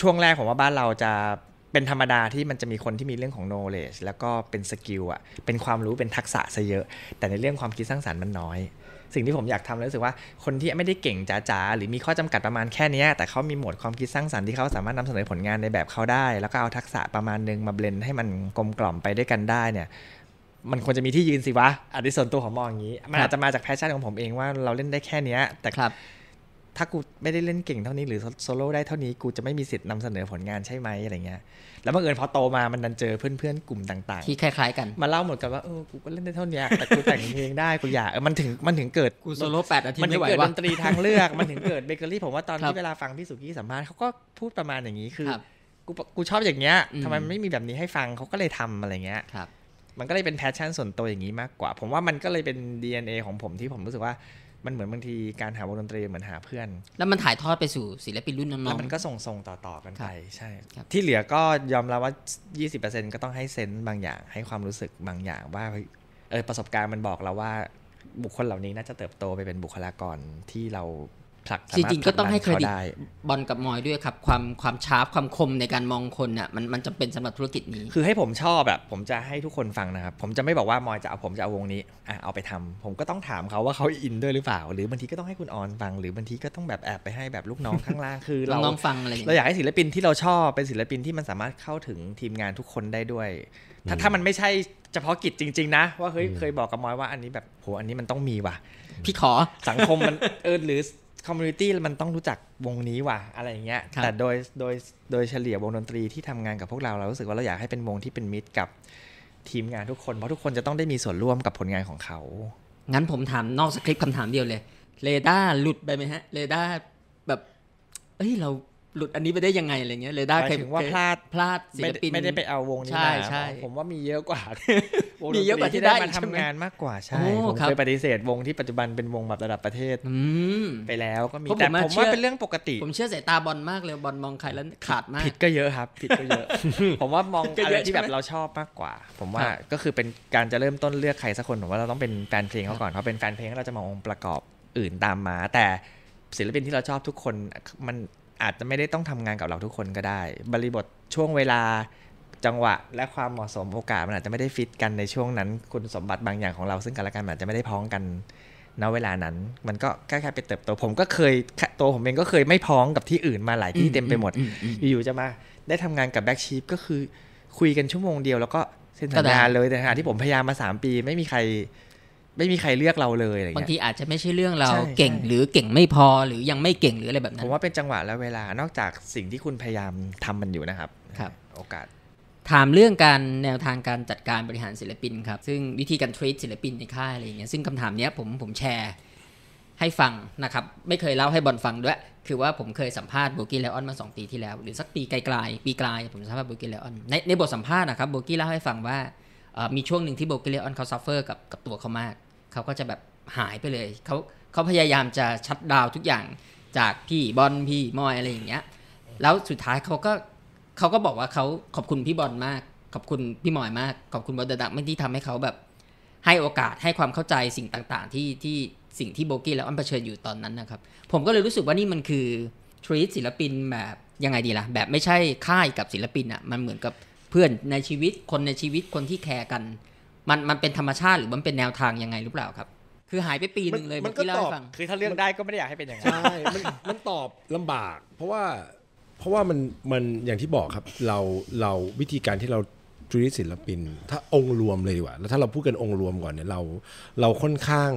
ช่วงแรกผมว่าบ้านเราจะเป็นธรรมดาที่มันจะมีคนที่มีเรื่องของ knowledge แล้วก็เป็นสกิลอะเป็นความรู้เป็นทักษะซะเยอะ แต่ในเรื่องความคิดสร้างสารรค์มันน้อย สิ่งที่ผมอยากทำแล้วรู้สึกว่าคนที่ไม่ได้เก่งจ๋าๆหรือมีข้อจำกัดประมาณแค่นี้แต่เขามีโหมดความคิดสร้างสารรค์ที่เขาสามารถนำเสนอผลงานในแบบเขาได้ แล้วก็เอาทักษะประมาณนึงมาเบลนให้มันกลมกล่อมไปด้วยกันได้เนี่ยมันควรจะมีที่ยืนสิวะอันนี้ส่วนตัวของมองอย่างนี้มันอาจจะมาจากแพชชั่นของผมเองว่าเราเล่นได้แค่เนี้ย แต่ครับ ถ้ากูไม่ได้เล่นเก่งเท่านี้หรือโซโล่ได้เท่านี้กูจะไม่มีสิทธิ์นำเสนอผลงานใช่ไหมอะไรเงี้ยแล้วบังเอิญพอโตมามันดันเจอเพื่อนๆกลุ่มต่าง ๆ ที่คล้ายๆ กันมาเล่าหมดกันว่าเออกูก็เล่นได้เท่านี้แต่กูแต่งเพลงได้กูอยากมันถึงมันถึงเกิดกูโซโล่แปดอาทิตย์ไม่ไหววะมันเกิดดนตรีทางเลือกมันถึงเกิดเบเกอรี่ผมว่าตอนที่เวลาฟังพี่สุกี้สัมภาษณ์เขาก็พูดประมาณอย่างนี้คือกูกูชอบอย่างเงี้ยทำไมไม่มีแบบนี้ให้ฟังเขาก็เลยทำอะไรเงี้ยครับมันก็เลยเป็นแพชชั่นส่วนตัวอย่างนี้มากกว่า ผมว่ามันก็เลยเป็น DNA ของผมที่ผมรู้สึกว่ามันเหมือนบางทีการหาวงดนตรีเหมือนหาเพื่อน แล้วมันถ่ายทอดไปสู่ศิลปินรุ่นน้องๆแล้วมันก็ส่งส่งต่อๆกันไป ใช่ ที่เหลือก็ยอมรับว่า 20%ก็ต้องให้เซนส์บางอย่าง ให้ความรู้สึกบางอย่างว่า เออประสบการณ์มันบอกเราว่าบุคคลเหล่านี้น่าจะเติบโตไปเป็นบุคลากรที่เราผลักจริงๆก็ต้องให้เครดิตบอลกับมอยด้วยครับความความชาร์ปความคมในการมองคนน่ะ มันมันจำเป็นสำหรับธุรกิจนี้ คือให้ผมชอบแบบผมจะให้ทุกคนฟังนะครับ ผมจะไม่บอกว่ามอยจะเอาผมจะเอาวงนี้อ่ะเอาไปทำ ผมก็ต้องถามเขาว่าเขาอินด้วยหรือเปล่า หรือบางทีก็ต้องให้คุณออนฟังหรือบางทีก็ต้องแบบแอบไปให้แบบลูกน้องข้างล่างคือเราฟังอะไรเราอยากให้ศิลปินที่เราชอบเป็นศิลปินที่มันสามารถเข้าถึงทีมงานทุกคนได้ด้วย ถ้าถ้ามันไม่ใช่เฉพาะกิจจริงๆนะ ว่าเฮ้ยเคยบอกกับมอยว่าอันนี้แบบโหอันนี้มันต้องมีว่ะพี่ขอสังคมมันเออหรือคอมมูนิตี้มันต้องรู้จักวงนี้ว่ะอะไรอย่างเงี้ย แต่โดยโดยโดยเฉลี่ยวงดนตรีที่ทำงานกับพวกเราเรารู้สึกว่าเราอยากให้เป็นวงที่เป็นมิตรกับทีมงานทุกคน เพราะทุกคนจะต้องได้มีส่วนร่วมกับผลงานของเขา งั้นผมถามนอกสคริปต์คำถามเดียวเลยเรดาร์หลุดไปไหมฮะเรดาร์แบบ เอ้ยเราหลุดอันนี้ไปได้ยังไงอะไรเงี้ยเรดาร์เคยถึงว่าพลาดพลาดศิลปินไม่ได้ไปเอาวงนี้มาผมว่ามีเยอะกว่ามีเยอะกว่าที่ได้มาทำงานมากกว่าใช่ผมเคยปฏิเสธวงที่ปัจจุบันเป็นวงแบบระดับประเทศไปแล้วก็มีแต่ผมว่าเป็นเรื่องปกติ ผมเชื่อสายตาบอลมากเลยบอลมองใครแล้วขาดมากผิดก็เยอะครับผิดก็เยอะ ผมว่ามองอะไรที่แบบเราชอบมากกว่า ผมว่าก็คือเป็นการจะเริ่มต้นเลือกใครสักคนผมว่าเราต้องเป็นแฟนเพลงเขาก่อนเพราะเป็นแฟนเพลงเราจะมององค์ประกอบอื่นตามมา แต่ศิลปินที่เราชอบทุกคนมันอาจจะไม่ได้ต้องทำงานกับเราทุกคนก็ได้ บริบทช่วงเวลาจังหวะและความเหมาะสมโอกาสมันอาจจะไม่ได้ฟิตกันในช่วงนั้น คุณสมบัติบางอย่างของเราซึ่งกันและกันอาจจะไม่ได้พ้องกันณเวลานั้น มันก็แค่ไปเติบโตผมก็เคยตัวผมเองก็เคยไม่พ้องกับที่อื่นมาหลายที่เต็มไปหมด อยู่ๆจะมาได้ทำงานกับแบ็กชีฟก็คือคุยกันชั่วโมงเดียวแล้วก็เซ็นสัญญาเลยแต่หาที่ผมพยายามมาสามปีไม่มีใคร ไม่มีใครเลือกเราเลยบางทีอาจจะไม่ใช่เรื่องเราเก่งหรือเก่งไม่พอหรือยังไม่เก่งหรืออะไรแบบนั้นผมว่าเป็นจังหวะ และเวลา นอกจากสิ่งที่คุณพยายามทำมันอยู่นะครับครับ โอกาสถามเรื่องการแนวทางการจัดการบริหารศิลปินครับ ซึ่งวิธีการทรีตศิลปินในค่ายอะไรอย่างเงี้ยซึ่งคำถามเนี้ยผมผมแชร์ให้ฟังนะครับ ไม่เคยเล่าให้บอลฟังด้วย คือว่าผมเคยสัมภาษณ์โบกี้แลออนมา 2 ปีที่แล้วหรือสักปีไกลๆ ปีกลายผมสัมภาษณ์โบกี้แลออนในในบทสัมภาษณ์นะครับโบกี้เล่าให้ฟังว่ามีช่วงหนึ่งที่โบกี้แลออนเขาซัฟเฟอร์กับกับตัวเขามากเขาก็จะแบบหายไปเลย เขาเขาพยายามจะชัดดาวทุกอย่างจากพี่บอลพี่มอยอะไรอย่างเงี้ยแล้วสุดท้ายเขาก็เขาก็บอกว่าเขาขอบคุณพี่บอลมาก ขอบคุณพี่หมอยมากขอบคุณบอลเดดักไม่ที่ทำให้เขาแบบ ให้โอกาสให้ความเข้าใจสิ่งต่างๆ ที่ที่สิ่งที่โบกี้แล้วอ้อนเผชิญอยู่ตอนนั้นนะครับ ผมก็เลยรู้สึกว่านี่มันคือทรีตศิลปินแบบยังไงดีละ่ะแบบไม่ใช่ค่ายกับศิลปินอะ่ะมันเหมือนกับเพื่อนในชีวิตคนในชีวิตคนที่แคร์กัน มันมันเป็นธรรมชาติหรือมันเป็นแนวทางยังไงหรือเปล่าครับ คือหายไปปีหนึ่งเลยมันก็ตอบคือถ้าเลือกได้ก็ไม่ได้อยากให้เป็นอย่างนั้นใช่มันตอบลำบาก เพราะว่าราะว่ามันมันอย่างที่บอกครับเราเราวิธีการที่เราทรีศิลปินถ้าองค์รวมเลยดีกว่าแล้วถ้าเราพูดกันองค์รวมก่อนเนี่ยเราเราค่อนข้าง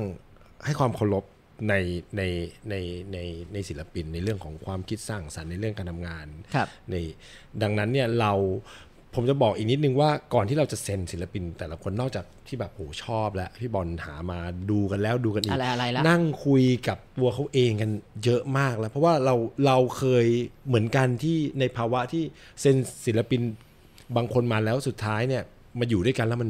ให้ความเคารพในในในในในศิลปิน ในเรื่องของความคิดสร้างสรรค์ในเรื่องการทำงานในดังนั้นเนี่ยเราผมจะบอกอีกนิดนึงว่าก่อนที่เราจะเซ็นศิลปิน แต่ละคนนอกจากที่แบบโหชอบแล้วพี่บอลหามาดูกันแล้วดูกันอีกอะไรอะไรลวนั่งคุยกับตัวเขาเองกันเยอะมากแล้วเพราะว่าเราเราเคยเหมือนกันที่ในภาวะที่เซ็นศิลปิน บางคนมาแล้วสุดท้ายเนี่ยมาอยู่ด้วยกันแล้วมัน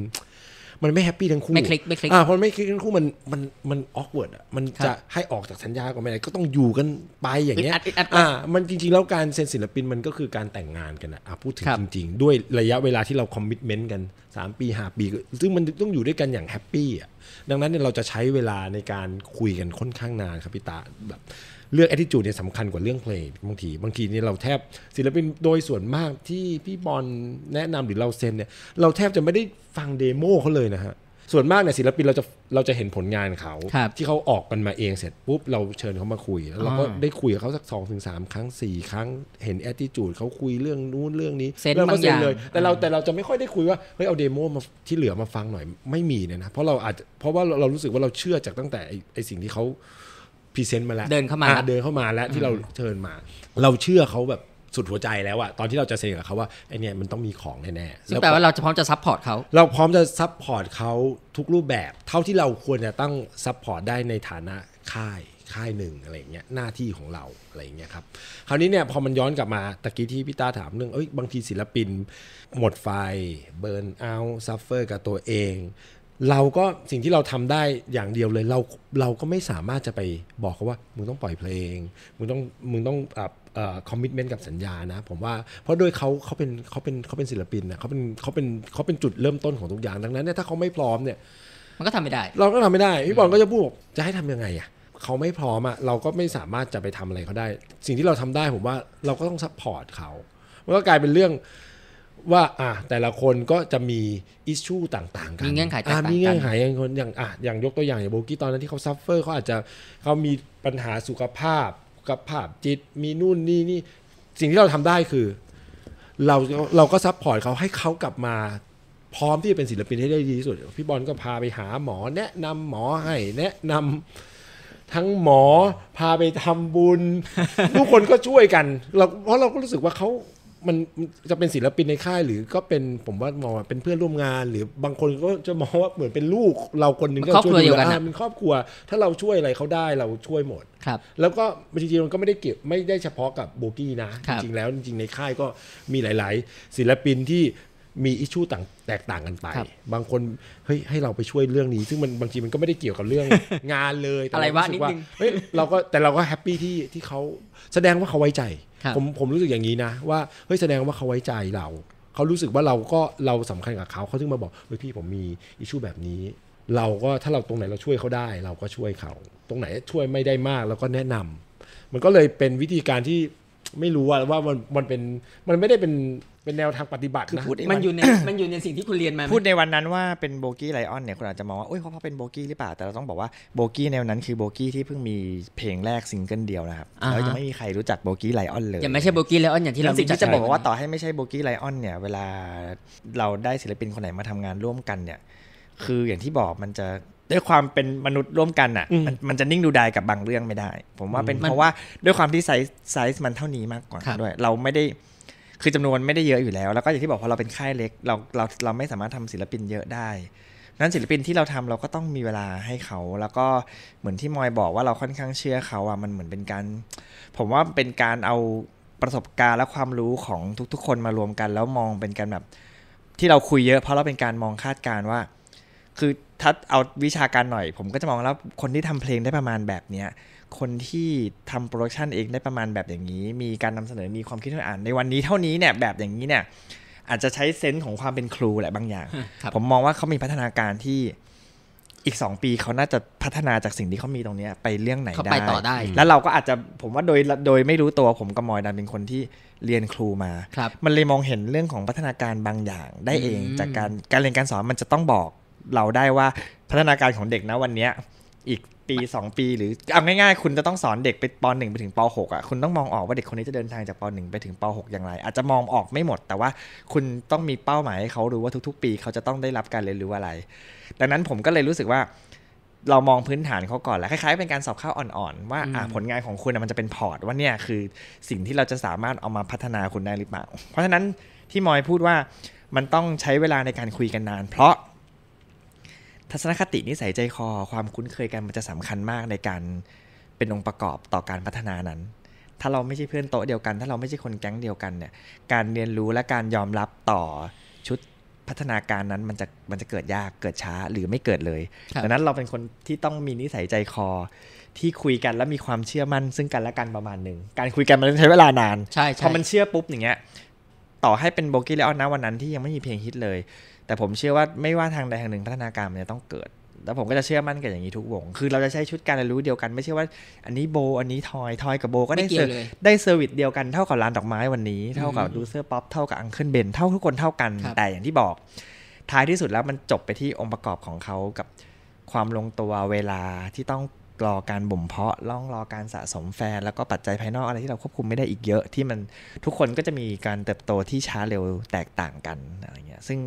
มันไม่แฮปปี้ทั้งคู่ไม่คลิกไม่คลิกอ่าพอไม่คลิกทั้งคู่ มันมันมันออกเวิร์ดอ่ะมันจะให้ออกจากสัญญาก่อนไม่ได้ก็ต้องอยู่กันไปอย่างเงี้ยอ่า มันจริงๆ แล้วการเซ็นศิลปินมันก็คือการแต่งงานกันอ่ะพูดถึงจริงๆ ด้วยระยะเวลาที่เราคอมมิชเมนต์กัน 3 ปี 5 ปี ซึ่งมันต้องอยู่ด้วยกันอย่างแฮปปี้อ่ะดังนั้นเนี่ยเราจะใช้เวลาในการคุยกันค่อนข้างนานครับพี่ตาแบบเรื่องแอ t ิจูดเนี่ยสำคัญกว่าเรื่องเพลงบางที บางทีนี่เราแทบศิลปินโดยส่วนมากที่พี่บอลแนะนำหรือเราเซ็นเนี่ยเราแทบจะไม่ได้ฟังเดโมเขาเลยนะฮะ ส่วนมากเนี่ยศิลปินเราจะเราจะเห็นผลงานเขาที่เขาออกกันมาเองเสร็จปุ๊บเราเชิญเขามาคุยแล้วเราก็ได้คุยกับเขาสักสองถึงสามครั้งสี่ครั้งเห็นแอดดิจูดเขาคุยเรื่องนู้นเรื่องนี้เรื่องบางอย่างเลยแต่เราแต่เราจะไม่ค่อยได้คุยว่าเฮ้ยเอาเดโมมาที่เหลือมาฟังหน่อยไม่มีเนี่ยนะเพราะเราอาจเพราะว่าเรารู้สึกว่าเราเชื่อจากตั้งแต่ไอสิ่งที่เขาพรีเซนต์มาแล้วเดินเข้ามา เดินเข้ามาแล้วที่เราเชิญมา เราเชื่อเขาแบบสุดหัวใจแล้วอะตอนที่เราจะเซ็นกับเขาว่าไอเนี่ยมันต้องมีของแน่ๆซึ่งแปลว่าเราจะพร้อมจะซัพพอร์ตเขาเราพร้อมจะซัพพอร์ตเขาทุกรูปแบบเท่าที่เราควรจะต้องซัพพอร์ตได้ในฐานะค่ายค่ายหนึ่งอะไรเงี้ยหน้าที่ของเราอะไรเงี้ยครับคราวนี้เนี่ยพอมันย้อนกลับมาตะกี้ที่พี่ตาถามเรื่องเอ้ยบางทีศิลปิน หมดไฟเบิร์นเอาซัฟเฟอร์กับตัวเองเราก็สิ่งที่เราทำได้อย่างเดียวเลยเราเราก็ไม่สามารถจะไปบอกเขาว่า มึงต้องปล่อยเพลง มึงต้องมึงต้องคอมมิชเมนต์กับสัญญานะผมว่าเพราะโดยเขาเขาเป็นเขาเป็นเขาเป็นศิลปินนะเขาเป็นเขาเป็นเขาเป็นจุดเริ่มต้นของทุกอย่างดังนั้นเนี่ยถ้าเขาไม่พร้อมเนี่ยมันก็ทำไม่ได้ เราก็ทำไม่ได้พี่บอลก็จะพูดจะให้ทำยังไงอ่ะเขาไม่พร้อมอ่ะเราก็ไม่สามารถจะไปทำอะไรเขาได้ สิ่งที่เราทำได้ผมว่าเราก็ต้องซัพพอร์ตเขามันก็กลายเป็นเรื่องว่าอ่ะแต่ละคนก็จะมี อิชชูต่างๆกันมีเงื่อนไขต่างๆมีเงื่อนไขอย่างคนอย่างอ่ะอย่างยกตัวอย่าง อย่างโบกี้ตอนนั้นที่เขาซัฟเฟอร์เขาอาจจะเขามีปัญหาสุขภาพกับภาพจิตมีนู่นนี่นี่สิ่งที่เราทำได้คือ เราเราก็ซัพพอร์ตเขาให้เขากลับมา พร้อมที่จะเป็นศิลปินให้ได้ดีที่สุด พี่บอลก็พาไปหาหมอ แนะ นำหมอให้ แนะนำทั้งหมอพาไปทำบุญ ทุกคนก็ช่วยกันเราเพราะเราก็รู้สึกว่าเขามันจะเป็นศิลปินในค่ายหรือก็เป็นผมว่ามองเป็นเพื่อนร่วมงาน หรือบางคนก็จะมองว่าเหมือนเป็นลูกเราคนหนึ่งก็ช่วยดูแลเป็นครอบครัว ถ้าเราช่วยอะไรเขาได้เราช่วยหมดครับแล้วก็จริงๆมันก็ไม่ได้เก็บไม่ได้เฉพาะกับโบกี้นะ จริงๆแล้วจริง ๆในค่ายก็มีหลาย ๆ ศิลปินที่มีอิชชูต่างแตกต่างกันไป บางคนเฮ้ยให้เราไปช่วยเรื่องนี้ ซึ่งมันบางทีมันก็ไม่ได้เกี่ยวกับเรื่องงานเลยแต่เราคิดว่าเฮ้ยเราก็แต่เราก็แฮปปี้ที่ที่เขาแสดงว่าเขาไว้ใจผมผมรู้สึกอย่างนี้นะว่าเฮ้ยแสดงว่าเขาไว้ใจเรา เขารู้สึกว่าเราก็เราสำคัญกับเขา เขาถึงมาบอกเฮ้ยพี่ผมมีอิชชูแบบนี้ เราก็ถ้าเราตรงไหนเราช่วยเขาได้ เราก็ช่วยเขา ตรงไหนช่วยไม่ได้มากเราก็แนะนำ มันก็เลยเป็นวิธีการที่ไม่รู้ว่าว่ามันมันเป็นมันไม่ได้เป็นเป็นแนวทางปฏิบัตินะมันอยู่ในมันอยู่ในสิ่งที่คุณเรียนมา พูดในวันนั้นว่าเป็นโบกี้ไลออนเนี่ยคุณอาจจะมองว่าโอ้ยเพราะเป็นโบกี้หรือเปล่าแต่เราต้องบอกว่าโบกี้แนวนั้นคือโบกี้ที่เพิ่งมีเพลงแรกซิงเกิลเดียวนะครับแล้วยังไม่มีใครรู้จักโบกี้ไลออนเลยยังไม่ใช่โบกี้ไลออนอย่างที่เราสิ่งที่จะบอกว่าต่อให้ไม่ใช่โบกี้ไลออนเนี่ย เวลาเราได้ศิลปินคนไหนมาทำงานร่วมกันเนี่ยคืออย่างที่บอกมันจะด้วยความเป็นมนุษย์ร่วมกันอ่ะมันมันจะนิ่งดูดายกับบางเรื่องไม่ได้ ผมว่าเป็นเพราะว่าด้วยความที่ไซส์ไซส์มันเท่านี้มากกว่าด้วยเราไม่ได้คือจำนวนไม่ได้เยอะอยู่แล้ว แล้วก็อย่างที่บอกพอเราเป็นค่ายเล็กเราเราเราไม่สามารถทำศิลปินเยอะได้นั้นศิลปินที่เราทำเราก็ต้องมีเวลาให้เขา แล้วก็เหมือนที่มอยบอกว่าเราค่อนข้างเชื่อ เขาอ่ะมันเหมือนเป็นการผมว่าเป็นการเอาประสบการณ์และความรู้ของทุกๆ คนมารวมกัน แล้วมองเป็นการแบบที่เราคุยเยอะเพราะเราเป็นการมองคาดการว่า คือถ้าเอาวิชาการหน่อย ผมก็จะมองแล้วคนที่ทำเพลงได้ประมาณแบบเนี้ยคนที่ทำโปรดักชันเองได้ประมาณแบบอย่างนี้ มีการนำเสนอมีความคิดที่อ่านในวันนี้เท่านี้เนี่ยแบบอย่างนี้เนี่ยอาจจะใช้เซนส์ของความเป็นครูแหละบางอย่างผมมองว่าเขามีพัฒนาการที่อีกงปีเขาน่าจะพัฒนาจากสิ่งที่เขามีตรงนี้ไปเรื่องไหนได้ไได้ แล้วเราก็อาจจะผมว่าโดยโดยไม่รู้ตัวผมกับมอยดันเป็นคนที่เรียนครูมามันเลยมองเห็นเรื่องของพัฒนาการบางอย่างได้เอง จากการการเรียนการสอนมันจะต้องบอกเราได้ว่าพัฒนาการของเด็กนะวันนี้อีกปี2ปี หรือเอาง่ายๆคุณจะต้องสอนเด็กไปป .1 ไปถึงป .6 อ่ะคุณต้องมองออกว่าเด็กคนนี้จะเดินทางจากป .1 ไปถึงป .6 อย่างไร อาจจะมองออกไม่หมด แต่ว่าคุณต้องมีเป้าหมายให้เขารู้ว่าทุก ๆ ปีเขาจะต้องได้รับการเรียนรู้อะไร ดังนั้นผมก็เลยรู้สึกว่า เรามองพื้นฐานเขาก่อนแหละคล้ายๆ เป็นการสอบข้าวอ่อนๆว่าผลงานของคุณมันจะเป็นพอร์ต ว่าเนี่ยคือสิ่งที่เราจะสามารถเอามาพัฒนาคุณได้หรือเปล่าเพราะฉะนั้นที่มอยพูดว่ามันต้องใช้เวลาในการคุยกันนานเพราะทัศนคตินิสัยใจคอความคุ้นเคยกันมันจะสำคัญมากในการเป็นองค์ประกอบต่อการพัฒนานั้น ถ้าเราไม่ใช่เพื่อนโต๊ะเดียวกัน ถ้าเราไม่ใช่คนแก๊งเดียวกันเนี่ยการเรียนรู้และการยอมรับต่อชุดพัฒนาการนั้นมันจะมันจะเกิดยากเกิดช้าหรือไม่เกิดเลย ดังนั้นเราเป็นคนที่ต้องมีนิสัยใจคอ ที่คุยกันแล้วมีความเชื่อมั่นซึ่งกันและกันประมาณหนึ่งการคุยกันมันใช้เวลานานใช่พอมันเชื่อปุ๊บอย่างเงี้ยต่อให้เป็นโบกี้แล้วนะวันนั้น ที่ยังไม่มีเพลงฮิตเลยแต่ผมเชื่อว่าไม่ว่าทางใดทางหนึ่งพัฒนาการมันจะต้องเกิด แล้วผมก็จะเชื่อมั่นกับอย่างนี้ทุกวง คือเราจะใช้ชุดการเรียนรู้เดียวกันไม่ใช่ว่าอันนี้โบอันนี้ทอยทอยกับโบก็ได้เซอร์ได้เซอร์วิสเดียวกันเท่ากับร้านดอกไม้ วันนี้เท่ากับดูเซอร์ป๊อปเท่ากับอังเคิลเบน เท่าทุกคนเท่ากัน แต่อย่างที่บอก ท้ายที่สุดแล้วมันจบไปที่องค์ประกอบของเขากับความลงตัวเวลาที่ต้องรอการบ่มเพาะล่องรอการสะสมแฟนแล้วก็ปัจจัยภายนอกอะไรที่เราควบคุมไม่ได้อีกเยอะที่มันทุกคนก็จะมีการเติบโตที่ช้าเร็วแตกต่างกันอะไรเงี้ยซึ่ง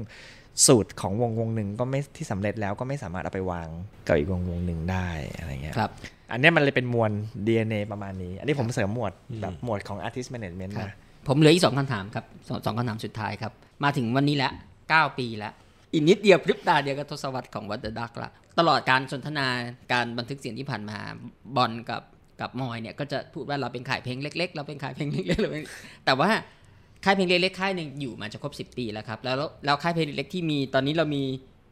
สูตรของวงวงหนึ่งก็ไม่ที่สำเร็จแล้วก็ไม่สามารถเอาไปวางกับอีกวงวงหนึ่งได้อะไรเงี้ยครับอันนี้มันเลยเป็นมวล DNA ประมาณนี้ อันนี้ผมเสริมหมวดแบบหมวดของ artist management นะผมเหลืออีกสองคำถามครับสองคำถามสุดท้ายครับ มาถึงวันนี้แล้ว 9 ปีแล้วอีกนิดเดียวพริบตาเดียวกับทศวรรษของวัตเดอรดักละตลอดการสนทนาการบันทึกเสียงที่ผ่านมาบอลกับกับมอยเนี่ยก็จะพูดว่าเราเป็นขายเพลงเล็ก ๆ เราเป็นขายเพลงเล็กๆเแต่ว่าค่ายเพลงเล็กๆ ค่ายหนึ่งอยู่มาจะครบ 10 ปีแล้วครับ แล้วแล้วค่ายเพลงเล็กที่มีตอนนี้เรามี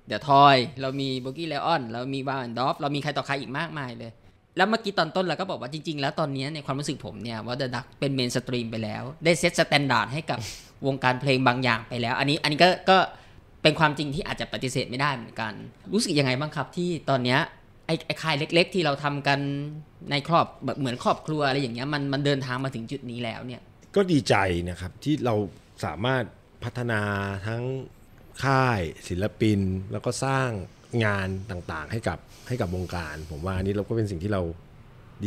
เดี๋ยวทอยเรามีโบกี้ไลออนเรามีวาวันดอฟเรามีใครต่อใครอีกมากมายเลย แล้วเมื่อกี้ตอนต้นเราก็บอกว่าจริงๆ แล้วตอนนี้ในความรู้สึกผมเนี่ยว่าเดอะดักเป็นเมนสตรีมไปแล้วได้เซตสแตนดาร์ดให้กับวงการเพลงบางอย่างไปแล้ว อันนี้อันนี้ก็ก็เป็นความจริงที่อาจจะปฏิเสธไม่ได้เหมือนกันรู้สึกยังไงบ้างครับ ที่ตอนเนี้ยไอ้ไอ้ค่ายเล็ก ๆ ที่เราทำกันในครอบแบบเหมือนครอบครัวอะไรอย่างเงี้ยมันมันเดินทางมาถึงจุดนี้แล้วเนี่ยก็ดีใจนะครับ ที่เราสามารถพัฒนาทั้งค่ายศิลปินแล้วก็สร้างงานต่างๆให้กับให้กับวงการ ผมว่าอันนี้เราก็เป็นสิ่งที่เรา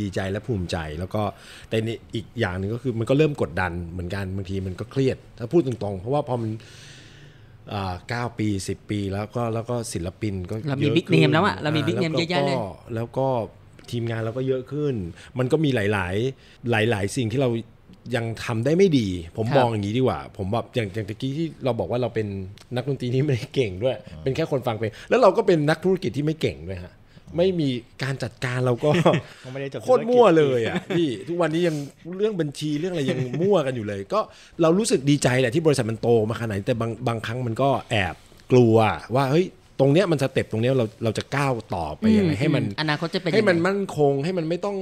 ดีใจและภูมิใจ แล้วก็แต่อีกอย่างหนึ่งก็คือมันก็เริ่มกดดันเหมือนกันบางทีมันก็เครียดถ้าพูดตรง ๆ เพราะว่าพอมันเก้าปีสิบปีแล้วก็แล้วก็ศิลปินก็เรามีบิ๊กเนมแล้วอะเรามีบิ๊กเนมเยอะแยะเลยแล้วก็ทีมงานเราก็เยอะขึ้น มันก็มีหลาย ๆหลาย ๆ สิ่งที่เรายังทำได้ไม่ดี ผมมองอย่างนี้ดีกว่า ผมแบบอย่างอย่างตะกี้ที่เราบอกว่าเราเป็นนักดนตรีที่ไม่ได้เก่งด้วย เป็นแค่คนฟังเพลง แล้วเราก็เป็นนักธุรกิจที่ไม่เก่งด้วยฮะ ไม่มีการจัดการเราก็โคตรมั่วเลยอ่ะพี่ ทุกวันนี้ยังเรื่องบัญชีเรื่องอะไรยังมั่วกันอยู่เลย ก็เรารู้สึกดีใจแหละที่บริษัทมันโตมาขนาดนี้แต่บางบางครั้งมันก็แอบกลัว ว่าเฮ้ยตรงเนี้ยมันสเต็ปตรงเนี้ยเราเราจะก้าวต่อไปยังไงให้มันอนาคตจะเป็นให้มันมั่นคงให้มันไม่ต้อง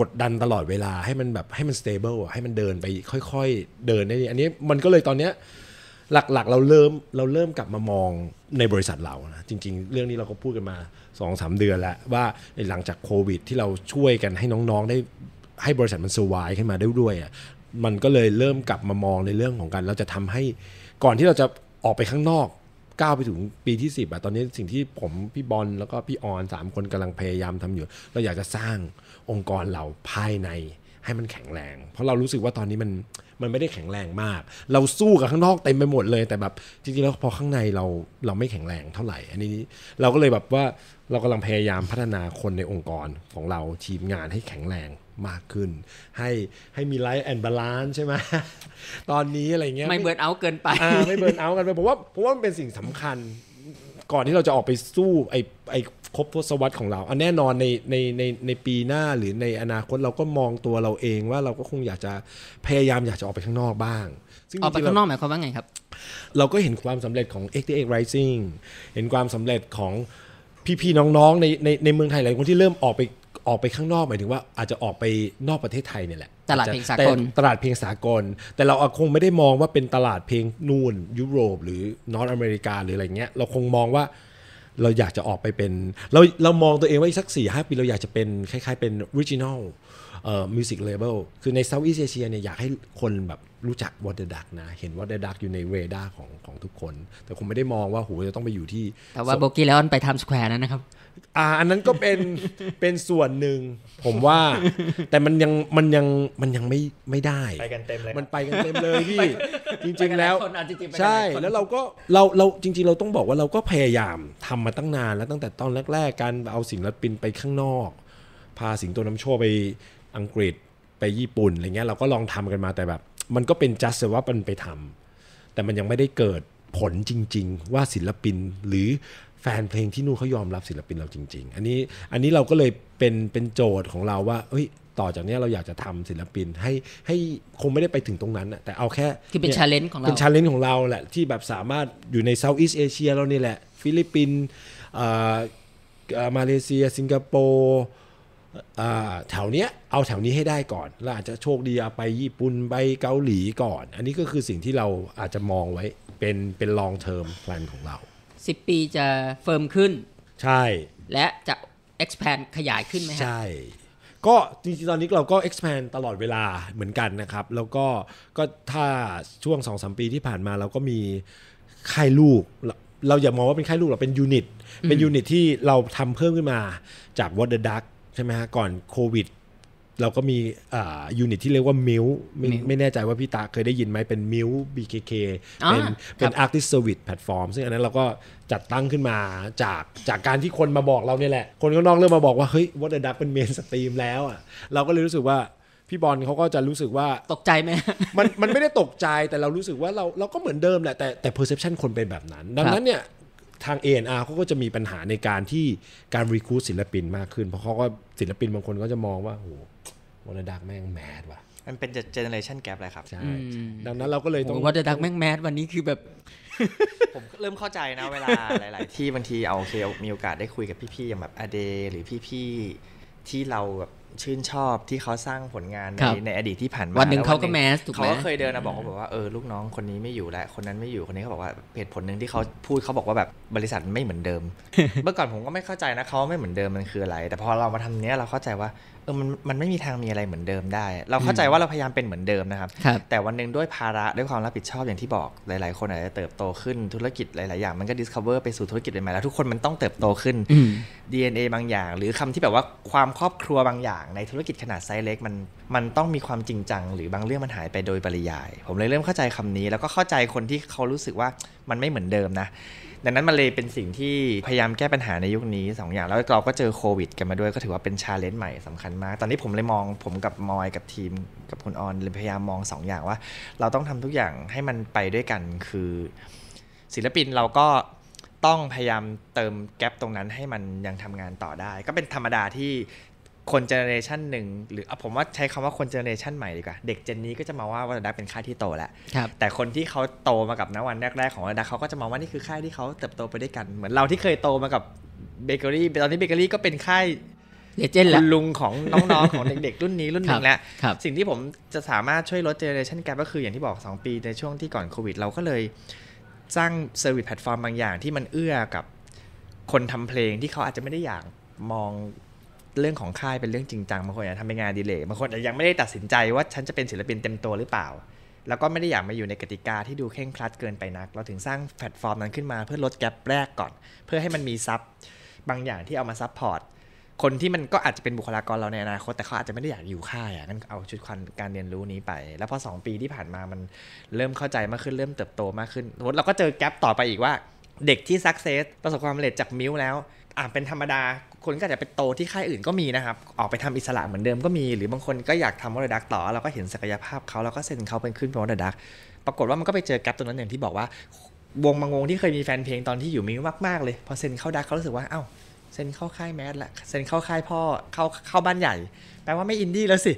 กดดันตลอดเวลาให้มันแบบให้มันสเตเบิลให้มันเดินไปค่อยๆ เดินได้อันนี้มันก็เลยตอนเนี้ยหลักๆเราเริ่มเราเริ่มกลับมามองในบริษัทเรานะจริง ๆ เรื่องนี้เราก็พูดกันมา2อสเดือนแล้วว่าหลังจากโควิด ที่เราช่วยกันให้น้องๆได้ให้บริษัทมันสวายขึ้นมาได้ด้วยอ่ะมันก็เลยเริ่มกลับมามองในเรื่องของการเราจะทำให้ก่อนที่เราจะออกไปข้างนอกก้าวไปถึงปีที่ 10อะตอนนี้สิ่งที่ผมพี่บอลแล้วก็พี่ออน3คนกำลังพยายามทำอยู่เราอยากจะสร้างองค์กรเราภายในให้มันแข็งแรง เพราะเรารู้สึกว่าตอนนี้มันมันไม่ได้แข็งแรงมากเราสู้กับข้างนอกเต็มไปหมดเลยแต่แบบจริงๆแล้วพอข้างในเราเราไม่แข็งแรงเท่าไหร่ อันนี้เราก็เลยแบบว่าเรากำลังพยายามพัฒนาคนในองค์กรของเราทีมงานให้แข็งแรงมากขึ้นให้ให้มีไลฟ์แอนด์บาลานซ์ใช่ไหมตอนนี้อะไรเงี้ยไม่เบิร์นเอาเกินไปไม่เบิร์นเอากันไปผมว่าผมว่ามันเป็นสิ่งสำคัญก่อนที่เราจะออกไปสู้ไอ้ไอ้ครบทศวรรษของเราอันแน่นอนในในในในปีหน้าหรือในอนาคตเราก็มองตัวเราเองว่าเราก็คงอยากจะพยายามอยากจะออกไปข้างนอกบ้างซึ่งออกไปข้างนอกหมายความว่าไงครับ เราก็เห็นความสำเร็จของ XTX Rising เห็นความสำเร็จของพี่ๆน้องๆในในในเมืองไทยหลายคนที่เริ่มออกไปออกไปข้างนอกหมายถึงว่าอาจจะออกไปนอกประเทศไทยเนี่ยแหละตลาดเพลงสากลตลาดเพลงสากล แต่เราคงไม่ได้มองว่าเป็นตลาดเพลงนู่นยุโรป หรือนอตอเมริกาหรืออะไรเงี้ยเราคงมองว่าเราอยากจะออกไปเป็น เราเรามองตัวเองว่าอีกสักสี่ห้าปีเราอยากจะเป็นคล้ายๆเป็นออริจินอลเออ่มิวสิกเลเวลคือในเซาท์อีสเอเชียเนี่ยอยากให้คนแบบรู้จักวอเตอร์ดักนะเห็นวอเตอร์ดักอยู่ในเรดาร์ของของทุกคน แต่คงไม่ได้มองว่าโหจะต้องไปอยู่ที่ แต่ว่าโบกี้แล้วไปไทม์สแควร์นั้นนะครับอ่าอันนั้นก็เป็นเป็นส่วนหนึ่ง ผมว่าแต่มันยังมันยังมันยังไม่ไม่ได้ไปกันเต็มเลย มันไปกันเต็มเลยพี่ จริงๆแล้วใช่ แล้วเราก็เราเราจริงๆเราต้องบอกว่าเราก็พยายามทำมาตั้งนานแล้วตั้งแต่ตอนแรกๆ การเอาศิลปินไปข้างนอกพาสิงโตน้ำโชว์ไปอังกฤษไปญี่ปุ่นอะไรเงี้ยเราก็ลองทำกันมาแต่แบบ มันก็เป็นจัสว่ามันไปทำแต่มันยังไม่ได้เกิดผลจริง ๆ ว่าศิลปินหรือแฟนเพลงที่นู่นเขายอมรับศิลปินเราจริง ๆ อันนี้อันนี้เราก็เลยเป็นเป็นโจทย์ของเราว่าเอ้ยต่อจากนี้เราอยากจะทำศิลปินให้ให้คงไม่ได้ไปถึงตรงนั้นแต่เอาแค่ที่เป็นชาเลนจ์ของเราเป็นชาเลนจ์ของเราแหละที่แบบสามารถอยู่ในเซาท์อีสเอเชียเรานี่แหละ ฟิลิปปินส์มาเลเซีย สิงคโปร์แถวเนี้ยเอาแถวนี้ให้ได้ก่อน แล้วอาจจะโชคดีไปญี่ปุ่นไปเกาหลีก่อน อันนี้ก็คือสิ่งที่เราอาจจะมองไว้เป็นเป็นลองเทอมแพลนของเรา 10 ปีจะเฟิร์มขึ้น ใช่ และจะ expand ขยายขึ้นไหมใช่ ก็จริงๆ ตอนนี้เราก็ expand ตลอดเวลาเหมือนกันนะครับ แล้วก็ก็ถ้าช่วง 2-3 ปีที่ผ่านมาเราก็มีค่ายลูกเราอย่ามองว่าเป็นค่ายลูกเราเป็นยูนิตเป็นยูนิตที่เราทำเพิ่มขึ้นมาจาก What the Duck ช่ไหมฮะก่อนโควิดเราก็มียูนิตที่เรียกว่ามิวไม่แน่ใจว่าพี่ตาเคยได้ยินไหมเป็นมิวบีเคเคเป็นเป็นอาร์ติสเซอร์วิสแพลตฟอร์มซึ่งอันนั้นเราก็จัดตั้งขึ้นมาจากจากการที่คนมาบอกเราเนี่ยแหละ คนข้างนอกเริ่มมาบอกว่า เฮ้ยวอเตอร์ดักเป็นเมนสตรีมแล้วอ่ะเราก็เลยรู้สึกว่าพี่บอลเขาก็จะรู้สึกว่าตกใจไหมมันมันไม่ได้ตกใจแต่เรารู้สึกว่าเราเราก็เหมือนเดิมแหละแต่แต่เพอร์เซพชันคนเป็นแบบนั้น ดังนั้นเนี่ยทาง a ร r เขาก็จะมีปัญหาในการที่การรีคูดศิลปินมากขึ้นเพราะเขาก็ศิลปินบางคนก็จะมองว่าโอ้วอลดักแม่งแมดว่ะมันเป็นเจเนอเรชันแกรเลยครับ ใช่ดังนั้นเราก็เลยต้องวอลดักแม่งแมดวันนี้คือแบบผมเริ่มเข้าใจนะเวลา หลาย ๆ ที่บางทีเอาโอเคมีโอกาสได้คุยกับพี่ ๆ อย่างแบบอเด หรือพี่ ๆ ที่เราแบบชื่นชอบที่เขาสร้างผลงานในในอดีตที่ผ่านมาวันหนึ่งเขาก็แมสถูกไหมเขาก็เคยเดินมาบอกเขาบอกว่าเออลูกน้องคนนี้ไม่อยู่แล้วคนนั้นไม่อยู่คนนี้เขาบอกว่าเหตุผลหนึ่งที่เขาพูดเขาบอกว่าแบบบริษัทไม่เหมือนเดิมเมื่อก่อนผมก็ไม่เข้าใจนะเขาไม่เหมือนเดิมมันคืออะไร แต่พอเรามาทำเนี้ยเราเข้าใจว่าออมันมันไม่มีทางมีอะไรเหมือนเดิมได้ เราเข้าใจว่าเราพยายามเป็นเหมือนเดิมนะครับรบแต่วันหนึ่งด้วยภาระด้วยความรับผิดชอบอย่างที่บอกหลาย ๆ คนอาจจะเติบโตขึ้นธุรกิจหลายๆอย่างมันก็ดิสคัฟเวอร์ไปสู่ธุรกิจใหม่แล้วทุกคนมันต้องเติบโตขึ้น DNA บางอย่าง หรือคำที่แบบว่าความครอบครัวบางอย่าง ในธุรกิจขนาดไซส์เล็กมันมันต้องมีความจริงจังหรือบางเรื่องมันหายไปโดยปริยาย ผมเลยเริ่มเข้าใจคำนี้ แล้วก็เข้าใจคนที่เขารู้สึกว่ามันไม่เหมือนเดิมนะดังนั้นมันเลยเป็นสิ่งที่พยายามแก้ปัญหาในยุคนี้ 2ออย่าง แล้วเราก็เจอโควิดกันมาด้วยก็ถือว่าเป็นชาเลนจ์ใหม่สำคัญมาก ตอนนี้ผมเลยมองผมกับมอยกับทีม กับคุณออนเลยพยายามมอง2ออย่างว่าเราต้องทำทุกอย่างให้มันไปด้วยกัน คือ ศิลปินเราก็ต้องพยายามเติมแกลบตรงนั้นให้มันยังทำงานต่อได้ ก็เป็นธรรมดาที่คนเจเนเรชันหนึ่งหรือผมว่าใช้คำว่าคนเจเนเรชันใหม่ดีกว่า เด็กเจนนี้ก็จะมาว่าวันดักเป็นค่ายที่โตแล้วแต่คนที่เขาโตมากับนวันแรกๆของวันดักเขาก็จะมองว่านี่คือค่ายที่เขาเติบโตไปด้วยกันเหมือนเราที่เคยโตมากับเบเกอรี่ตอนนี้เบเกอรี่ก็เป็นค่ายเลจนแล้วลุงของน้องๆของเด็กๆรุ่นนี้รุ่นหนึ่งแล้วสิ่งที่ผมจะสามารถช่วยลดเจเนเรชันแกรก็คืออย่างที่บอก 2 ปีในช่วงที่ก่อนโควิดเราก็เลยสร้างเซอร์วิสแพลตฟอร์มบางอย่าง ที่มันเอื้อกับคนทำเพลงที่เขาอาจจะไม่ได้อยากมองเรื่องของค่ายเป็นเรื่องจริงจังบางคนอยากทำเป็นงานดีเลยบางคนยังไม่ได้ตัดสินใจว่าฉันจะเป็นศิลปินเต็มตัวหรือเปล่า แล้วก็ไม่ได้อยากมาอยู่ในกติกาที่ดูเข่งคลัดเกินไปนัก เราถึงสร้างแพลตฟอร์มนั้นขึ้นมาเพื่อลดแกลบแรกก่อน เพื่อให้มันมีซับบางอย่างที่เอามาซับพอร์ตคนที่มันก็อาจจะเป็นบุคลากรเราในอนาคตแต่เขาอาจจะไม่ได้อยากอยู่ค่ายอ่ะนั่นเอาชุดความการเรียนรู้นี้ไป แล้วพอ2ปีที่ผ่านมามันเริ่มเข้าใจมากขึ้นเริ่มเติบโตมากขึ้นเราก็เจอแกลบต่อไปอีกว่า เด็กที่สักเซสประสบความสำเร็จจากมิวแล้วอ่าเป็นธรรมดา คนก็อาจจะไปโตที่ค่ายอื่นก็มีนะครับ ออกไปทำอิสระเหมือนเดิมก็มีหรือบางคนก็อยากทำวอร์ดักต่อ เราก็เห็นศักยภาพเขาเราก็เซ็นเขาเป็นขึ้นเป็นวอร์ดักปรากฏว่ามันก็ไปเจอแกลบตรงนั้นอย่างที่บอกว่าวงบางวงที่เคยมีแฟนเพลงตอนที่อยู่มิวมากๆเลยพอเซ็นเข้าดักเขารู้สึกว่าเอ้าเซ็นเข้าค่ายแมสละเซ็นเข้าค่ายพ่อเข้าเข้าบ้านใหญ่แปลว่าไม่อินดี้แล้วสิ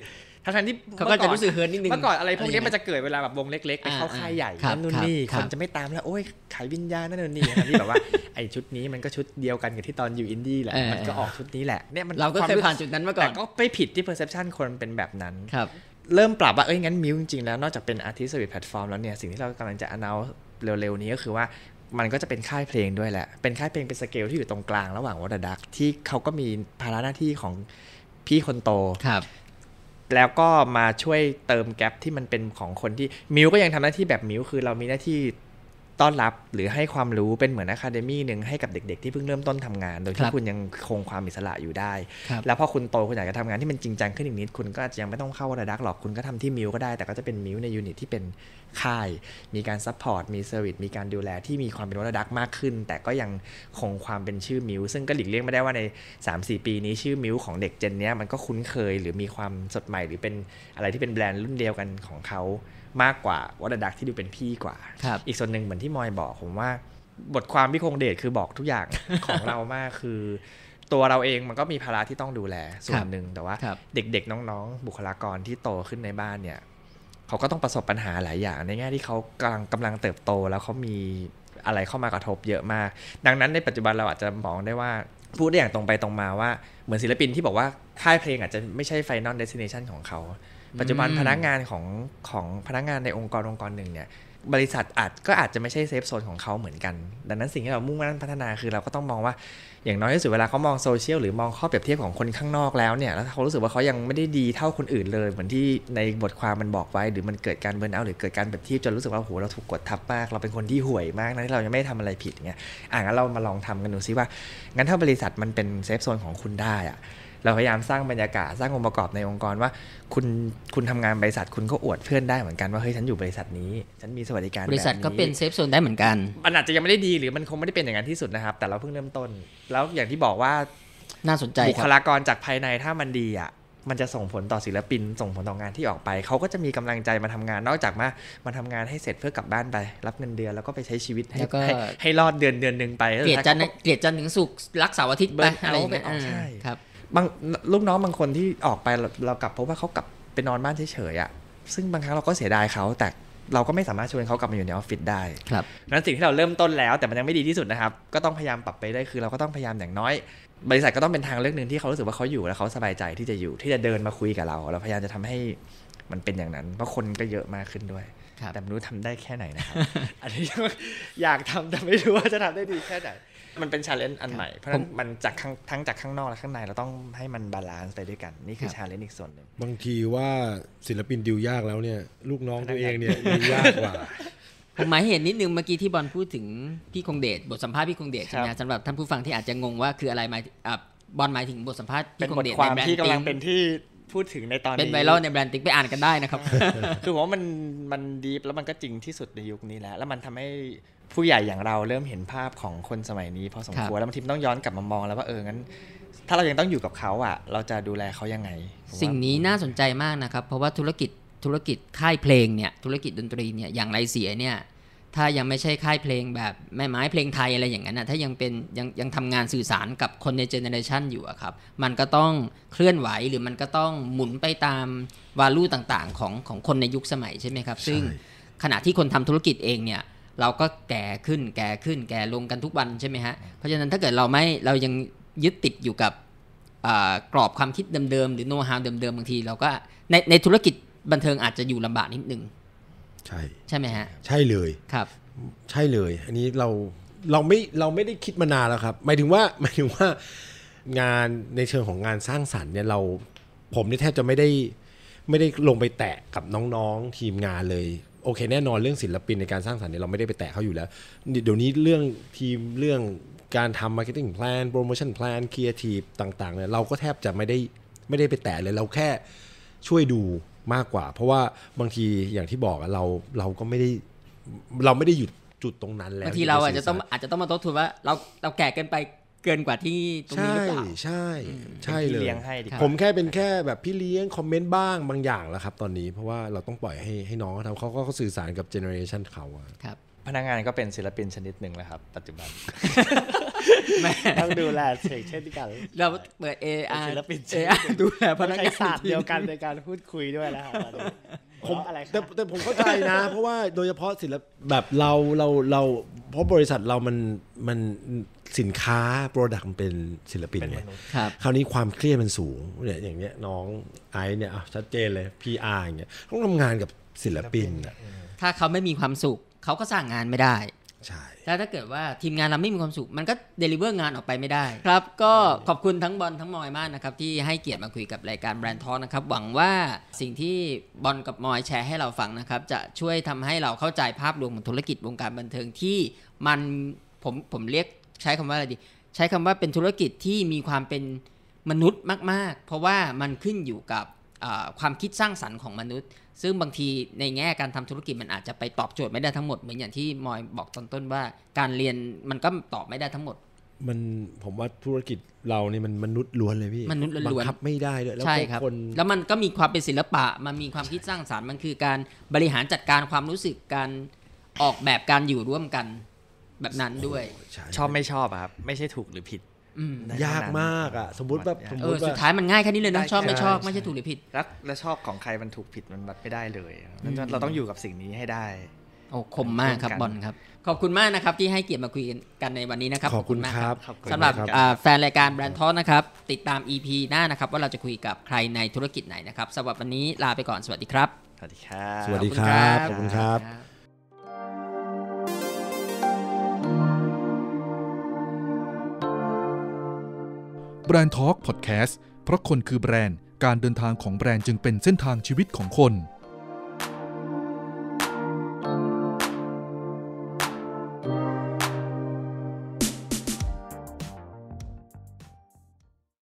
ทั้งที่เขาก็จะรู้สึกเฮิร์ตนิดนึงเมื่อก่อนอะไรพวกนี้มันจะเกิดเวลาแบบวงเล็กๆ ไปเข้าค่ายใหญ่นั่นนู่นนี่คนจะไม่ตามแล้ว โอ้ยขายวิญญาณนั่นนู่นนี่ที่แบบว่าไอชุดนี้มันก็ชุดเดียวกันกับที่ตอนอยู่อินดี้แหละ มันก็ออกชุดนี้แหละเนี่ยมันเราก็เคยผ่านจุดนั้นมาก่อน แต่ก็ไปผิดที่เพอร์เซพชันคนเป็นแบบนั้นครับเริ่มปรับว่าเอ้ยงั้นมิวจริงๆแล้วนอกจากเป็นอาร์ติสต์สวิตแพลตฟอร์มแล้วเนี่ยสิ่งที่เรากำลังจะอนาวเร็วๆ นี้ก็คือว่ามันก็จะเป็นค่ายเพลงด้วยแหละเป็นค่ายเพลงเป็นสเกลที่อยู่ตรงกลางระหว่างวอร์ดักที่เขาก็มีภาระหน้าที่ของพี่คนโตครับแล้วก็มาช่วยเติมแกลบที่มันเป็นของคนที่มิวก็ยังทำหน้าที่แบบมิวคือเรามีหน้าที่ต้อนรับหรือให้ความรู้เป็นเหมือนอะคาเดมี่หนึ่งให้กับเด็กๆ ที่เพิ่งเริ่มต้นทำงาน โดยที่คุณยังคงความอิสระอยู่ได้ แล้วพอคุณโตคุณอยากจะทำงานที่มันจริงจังขึ้นอีกนิด คุณก็อาจจะยังไม่ต้องเข้าระดักหรอก คุณก็ทำที่มิวก็ได้แต่ก็จะเป็นมิวในยูนิตที่เป็นค่าย มีการซัพพอร์ตมีเซอร์วิสมีการดูแลที่มีความเป็นระดักมากขึ้น แต่ก็ยังคงความเป็นชื่อมิวซึ่งก็หลีกเลี่ยงไม่ได้ว่าใน3-4ปี นี้ชื่อมิวของเด็กเจนนี้มันก็คุ้นเคย หรือมีความสดใหม่หรือเป็นอะไรที่เป็นแบรนด์รุ่นเดียวกันของเขามากกว่าวัตดักที่ดูเป็นพี่กว่าอีกส่วนหนึ่งเหมือนที่มอยบอกผมว่าบทความพี่คงเดชคือบอกทุกอย่างของเรามากคือตัวเราเองมันก็มีภาระที่ต้องดูแลส่วนหนึ่งแต่ว่าเด็กๆน้องๆ บุคลากรที่โตขึ้นในบ้านเนี่ย เขาก็ต้องประสบปัญหาหลายอย่าง ในแง่ที่เขากำลังกำลังเติบโตแล้วเขามีอะไรเข้ามากระทบเยอะมาก ดังนั้นในปัจจุบันเราอาจจะมองได้ว่าพูดได้อย่างตรงไปตรงมาว่าเหมือนศิลปินที่บอกว่าค่ายเพลงอาจจะไม่ใช่ไฟนอลเดสิเนชันของเขาปัจจุบันพนักงานของของพนักงานในองค์กรองค์กรหนึ่งเนี่ยบริษัทอาจก็อาจจะไม่ใช่เซฟโซนของเขาเหมือนกัน ดังนั้นสิ่งที่เรามุ่งมั่นพัฒนาคือเราก็ต้องมองว่าอย่างน้อยที่สุดเวลาเขามองโซเชียลหรือมองข้อเปรียบเทียบของคนข้างนอกแล้วเนี่ย แล้วเขารู้สึกว่าเขายังไม่ได้ดีเท่าคนอื่นเลย เหมือนที่ในบทความมันบอกไว้หรือมันเกิดการเบิร์นเอา หรือเกิดการเปรียบเทียบจนรู้สึกว่าโหเราถูกกดทับมากเราเป็นคนที่ห่วยมากนะที่เรายังไม่ทำอะไรผิดเงี้ยอ่ะงั้นเรามาลองทำกันดูซิว่างั้นถ้าบริษัทมันเป็นเซฟโซนของคุณได้อะเราพยายามสร้างบรรยากาศสร้างองค์ประกอบในองค์กรว่า คุณคุณทำงานบริษัทคุณก็อวดเพื่อนได้เหมือนกันว่าเฮ้ยฉันอยู่บริษัทนี้ฉันมีสวัสดิการบริษัทก็เป็นเซฟโซนได้เหมือนกันมันอาจจะยังไม่ได้ดีหรือมันคงไม่ได้เป็นอย่างนั้นที่สุดนะครับ แต่เราเพิ่งเริ่มต้น แล้วอย่างที่บอกว่าน่าสนใจบุคลากรจากภายในถ้ามันดีอ่ะ มันจะส่งผลต่อศิลปิน ส่งผลต่องานที่ออกไปเขาก็จะมีกำลังใจมาทำงาน นอกจากมามาทำงานให้เสร็จเพื่อกลับบ้านไป รับเงินเดือนแล้วก็ไปใช้ชีวิตให้ให้ให้รอดเดือนเดือนหนึ่งไปเกลียดจันเกลียดจันถึงสุขรักเสาร์อาทิตย์ไปอะไรอย่างเงี้ยใช่ครับบางลูกน้องบางคนที่ออกไปเรากลับพบว่าเขากลับไปนอนบ้านเฉยๆอะ่ะ ซึ่งบางครั้งเราก็เสียดายเขาแต่เราก็ไม่สามารถชวนเขากลับมาอยู่ในออฟฟิศได้ครับนั้นสิ่งที่เราเริ่มต้นแล้วแต่มันยังไม่ดีที่สุดนะครับ ก็ต้องพยายามปรับไปได้คือเราก็ต้องพยายามอย่างน้อย บริษัทก็ต้องเป็นทางเลือกหนึ่งที่เขารู้สึกว่าเขาอยู่ แล้วเขาสบายใจที่จะอยู่ที่จะเดินมาคุยกับเรา เราพยายามจะทำให้มันเป็นอย่างนั้นเพราะคนก็เยอะมากขึ้นด้วยแต่ไม่รู้ทำได้แค่ไหนนะครับอันนี้อยากทำแต่ไม่รู้ว่าจะทำได้ดีแค่ไหนมันเป็นชาเลนจ์อันใหม่เพราะมันจากทั้งจากข้างนอกและข้างในเราต้องให้มันบาลานซ์ไปด้วยกัน นี่คือชาเลนจ์อีกส่วนหนึ่งบางทีว่าศิลปินดิวยากแล้วเนี่ยลูกน้องตัวเองเนี่ยดิวยากกว่า ผมหมายเห็นนิดนึงเมื่อกี้ที่บอลพูดถึงพี่คงเดชบทสัมภาษณ์พี่คงเดชใช่ไหมสำหรับท่านผู้ฟังที่อาจจะงงว่าคืออะไรหมายบอลหมายถึงบทสัมภาษณ์พี่คงเดชในแบรนด์ที่กำลังเป็นที่พูดถึงในตอนนี้ เป็นไวรัลในแบรนด์ติ๊กไปอ่านกันได้นะครับคือผมว่ามันมันดีแล้วมันก็จริงที่สุดในยุคนี้แล้วแล้วมันทำให้ผู้ใหญ่อย่างเราเริ่มเห็นภาพของคนสมัยนี้ พอสมควรแล้วบางทีต้องย้อนกลับมามอง แล้วว่าเอองั้นถ้าเรายังต้องอยู่กับเขาอ่ะเราจะดูแลเขายังไง สิ่งนี้น่าสนใจมากนะครับ เพราะว่าธุรกิจธุรกิจค่ายเพลงเนี่ยธุรกิจดนตรีเนี่ยอย่างไรเสียเนี่ยถ้ายังไม่ใช่ค่ายเพลงแบบแม่ไม้เพลงไทยอะไรอย่างนั้นนะถ้ายังเป็นยังยังทำงานสื่อสารกับคนในเจเนอเรชันอยู่ครับมันก็ต้องเคลื่อนไหวหรือมันก็ต้องหมุนไปตามวาลูต่างๆของของคนในยุคสมัยใช่ไหมครับซึ่งขณะที่คนทำธุรกิจเองเนี่ยเราก็แก่ขึ้นแก่ขึ้น แก่ลงกันทุกวันใช่ไหมฮะเพราะฉะนั้นถ้าเกิดเราไม่เรายังยึดติดอยู่กับกรอบความคิดเดิมๆ หรือโน้ตฮาวเดิมๆบางทีเราก็ในในธุรกิจบันเทิงอาจจะอยู่ลำบากนิดนึงใช่ใช่ไหมฮะใช่เลยครับ ใช่เลยอันนี้เราเราไม่เราไม่ได้คิดมานานแล้วครับหมายถึงว่าหมายถึงว่า งานในเชิงของงานสร้างสรรค์เนี่ยเราผมนี่แทบจะไม่ได้ไม่ได้ลงไปแตะกับน้องๆ ทีมงานเลยโอเค แน่นอนเรื่องศิลปินในการสร้างสรรค์เนี่ยเราไม่ได้ไปแตะเขาอยู่แล้วเดี๋ยวนี้เรื่องทีมเรื่องการทำมาร์เก็ตติ้งแพลนโปรโมชั่นแพลนครีเอทีฟต่างๆเนี่ยเราก็แทบจะไม่ได้ไม่ได้ไปแตะเลย เราแค่ช่วยดูมากกว่า เพราะว่าบางทีอย่างที่บอกเราเราก็ไม่ได้เราไม่ได้หยุดจุดตรงนั้นแล้วบางทีเราอาจจะต้องอาจจะต้องมาทบทวนว่าเราเราแก่เกินไปเกินกว่าที่ตรงนี้หรือเปล่าใช่ใช่ ใช่เลยผมแค่เป็นแค่แบบพี่เลี้ยงคอมเมนต์บ้างบางอย่างแล้วครับ ตอนนี้เพราะว่าเราต้องปล่อยให้ให้น้องเขาเขาก็สื่อสารกับเจเนอเรชันเขาครับพนักงานก็เป็นศิลปินชนิดหนึ่งแล้วครับ ปัจจุบันต้องดูแลเฉกเช่นกันเราเปิดเ AR ศิลปินเอไอดูแลพนักงานศาสตร์เดียวกันในการพูดคุยด้วยแล้วครับผมอะไรแต่แต่ผมเข้าใจนะ เพราะว่าโดยเฉพาะศิลปแบบเราเราเราเพราะบริษัทเรามันมันสินค้าโปรดักต์เป็นศิลปินไงครับคราวนี้ความเครียดมันสูงเนี่ยอย่างเนี้ยน้องไอซ์เนี่ยชัดเจนเลย PR อย่างเงี้ยต้องทำงานกับศิลปินถ้าเขาไม่มีความสุขเขาก็สร้างงานไม่ได้ ใช่ ถ้าถ้าเกิดว่าทีมงานเราไม่มีความสุข มันก็เดลิเวอร์งานออกไปไม่ได้ ครับ ก็ขอบคุณทั้งบอลทั้งมอยมากนะครับ ที่ให้เกียรติมาคุยกับรายการแบรนด์ทอนะครับ หวังว่าสิ่งที่บอลกับมอยแชร์ให้เราฟังนะครับ จะช่วยทำให้เราเข้าใจภาพรวมของธุรกิจวงการบันเทิงที่มันผมผมเรียกใช้คำว่าอะไรดี ใช้คำว่าเป็นธุรกิจที่มีความเป็นมนุษย์มาก ๆ เพราะว่ามันขึ้นอยู่กับความคิดสร้างสรรค์ของมนุษย์ ซึ่งบางทีในแง่การทำธุรกิจมันอาจจะไปตอบโจทย์ไม่ได้ทั้งหมดเหมือนอย่างที่มอยบอกตอนต้นว่า การเรียนมันก็ตอบไม่ได้ทั้งหมด มันผมว่าธุรกิจเราเนี่ยมันมนุษย์ล้วนเลยพี่มนุษย์ล้วนบังคับไม่ได้ด้วยแล้วคนแล้วมันก็มีความเป็นศิลปะ มันมีความคิดสร้างสารรค์มันคือการบริหารจัดการความรู้สึกการออกแบบการอยู่ร่วมกันแบบนั้นด้วย ชอบไม่ชอบครับไม่ใช่ถูกหรือผิดยากมากอ่ะสมมติแบบสมมติสุดท้ายมันง่ายแค่นี้เลยนะชอบไม่ชอบไม่ใช่ถูกหรือผิดรักและชอบของใครมันถูกผิดมันบัดไม่ได้เลยเราต้องอยู่กับสิ่งนี้ให้ได้โอ้คมมากครับบอลครับ ขอบคุณมากนะครับที่ให้เกียรติมาคุยกันในวันนี้นะครับขอบคุณมากครับสำหรับแฟนรายการแบรนด์ทอนะครับ ติดตาม EP หน้านะครับ ว่าเราจะคุยกับใครในธุรกิจไหนนะครับสำหรับวันนี้ลาไปก่อนสวัสดีครับสวัสดีครับสวัสดีครับขอบคุณครับแบรนด์ทอล์กพอดแคสต์เพราะคนคือแบรนด์การเดินทางของแบรนด์จึงเป็นเส้นทางชีวิตของคน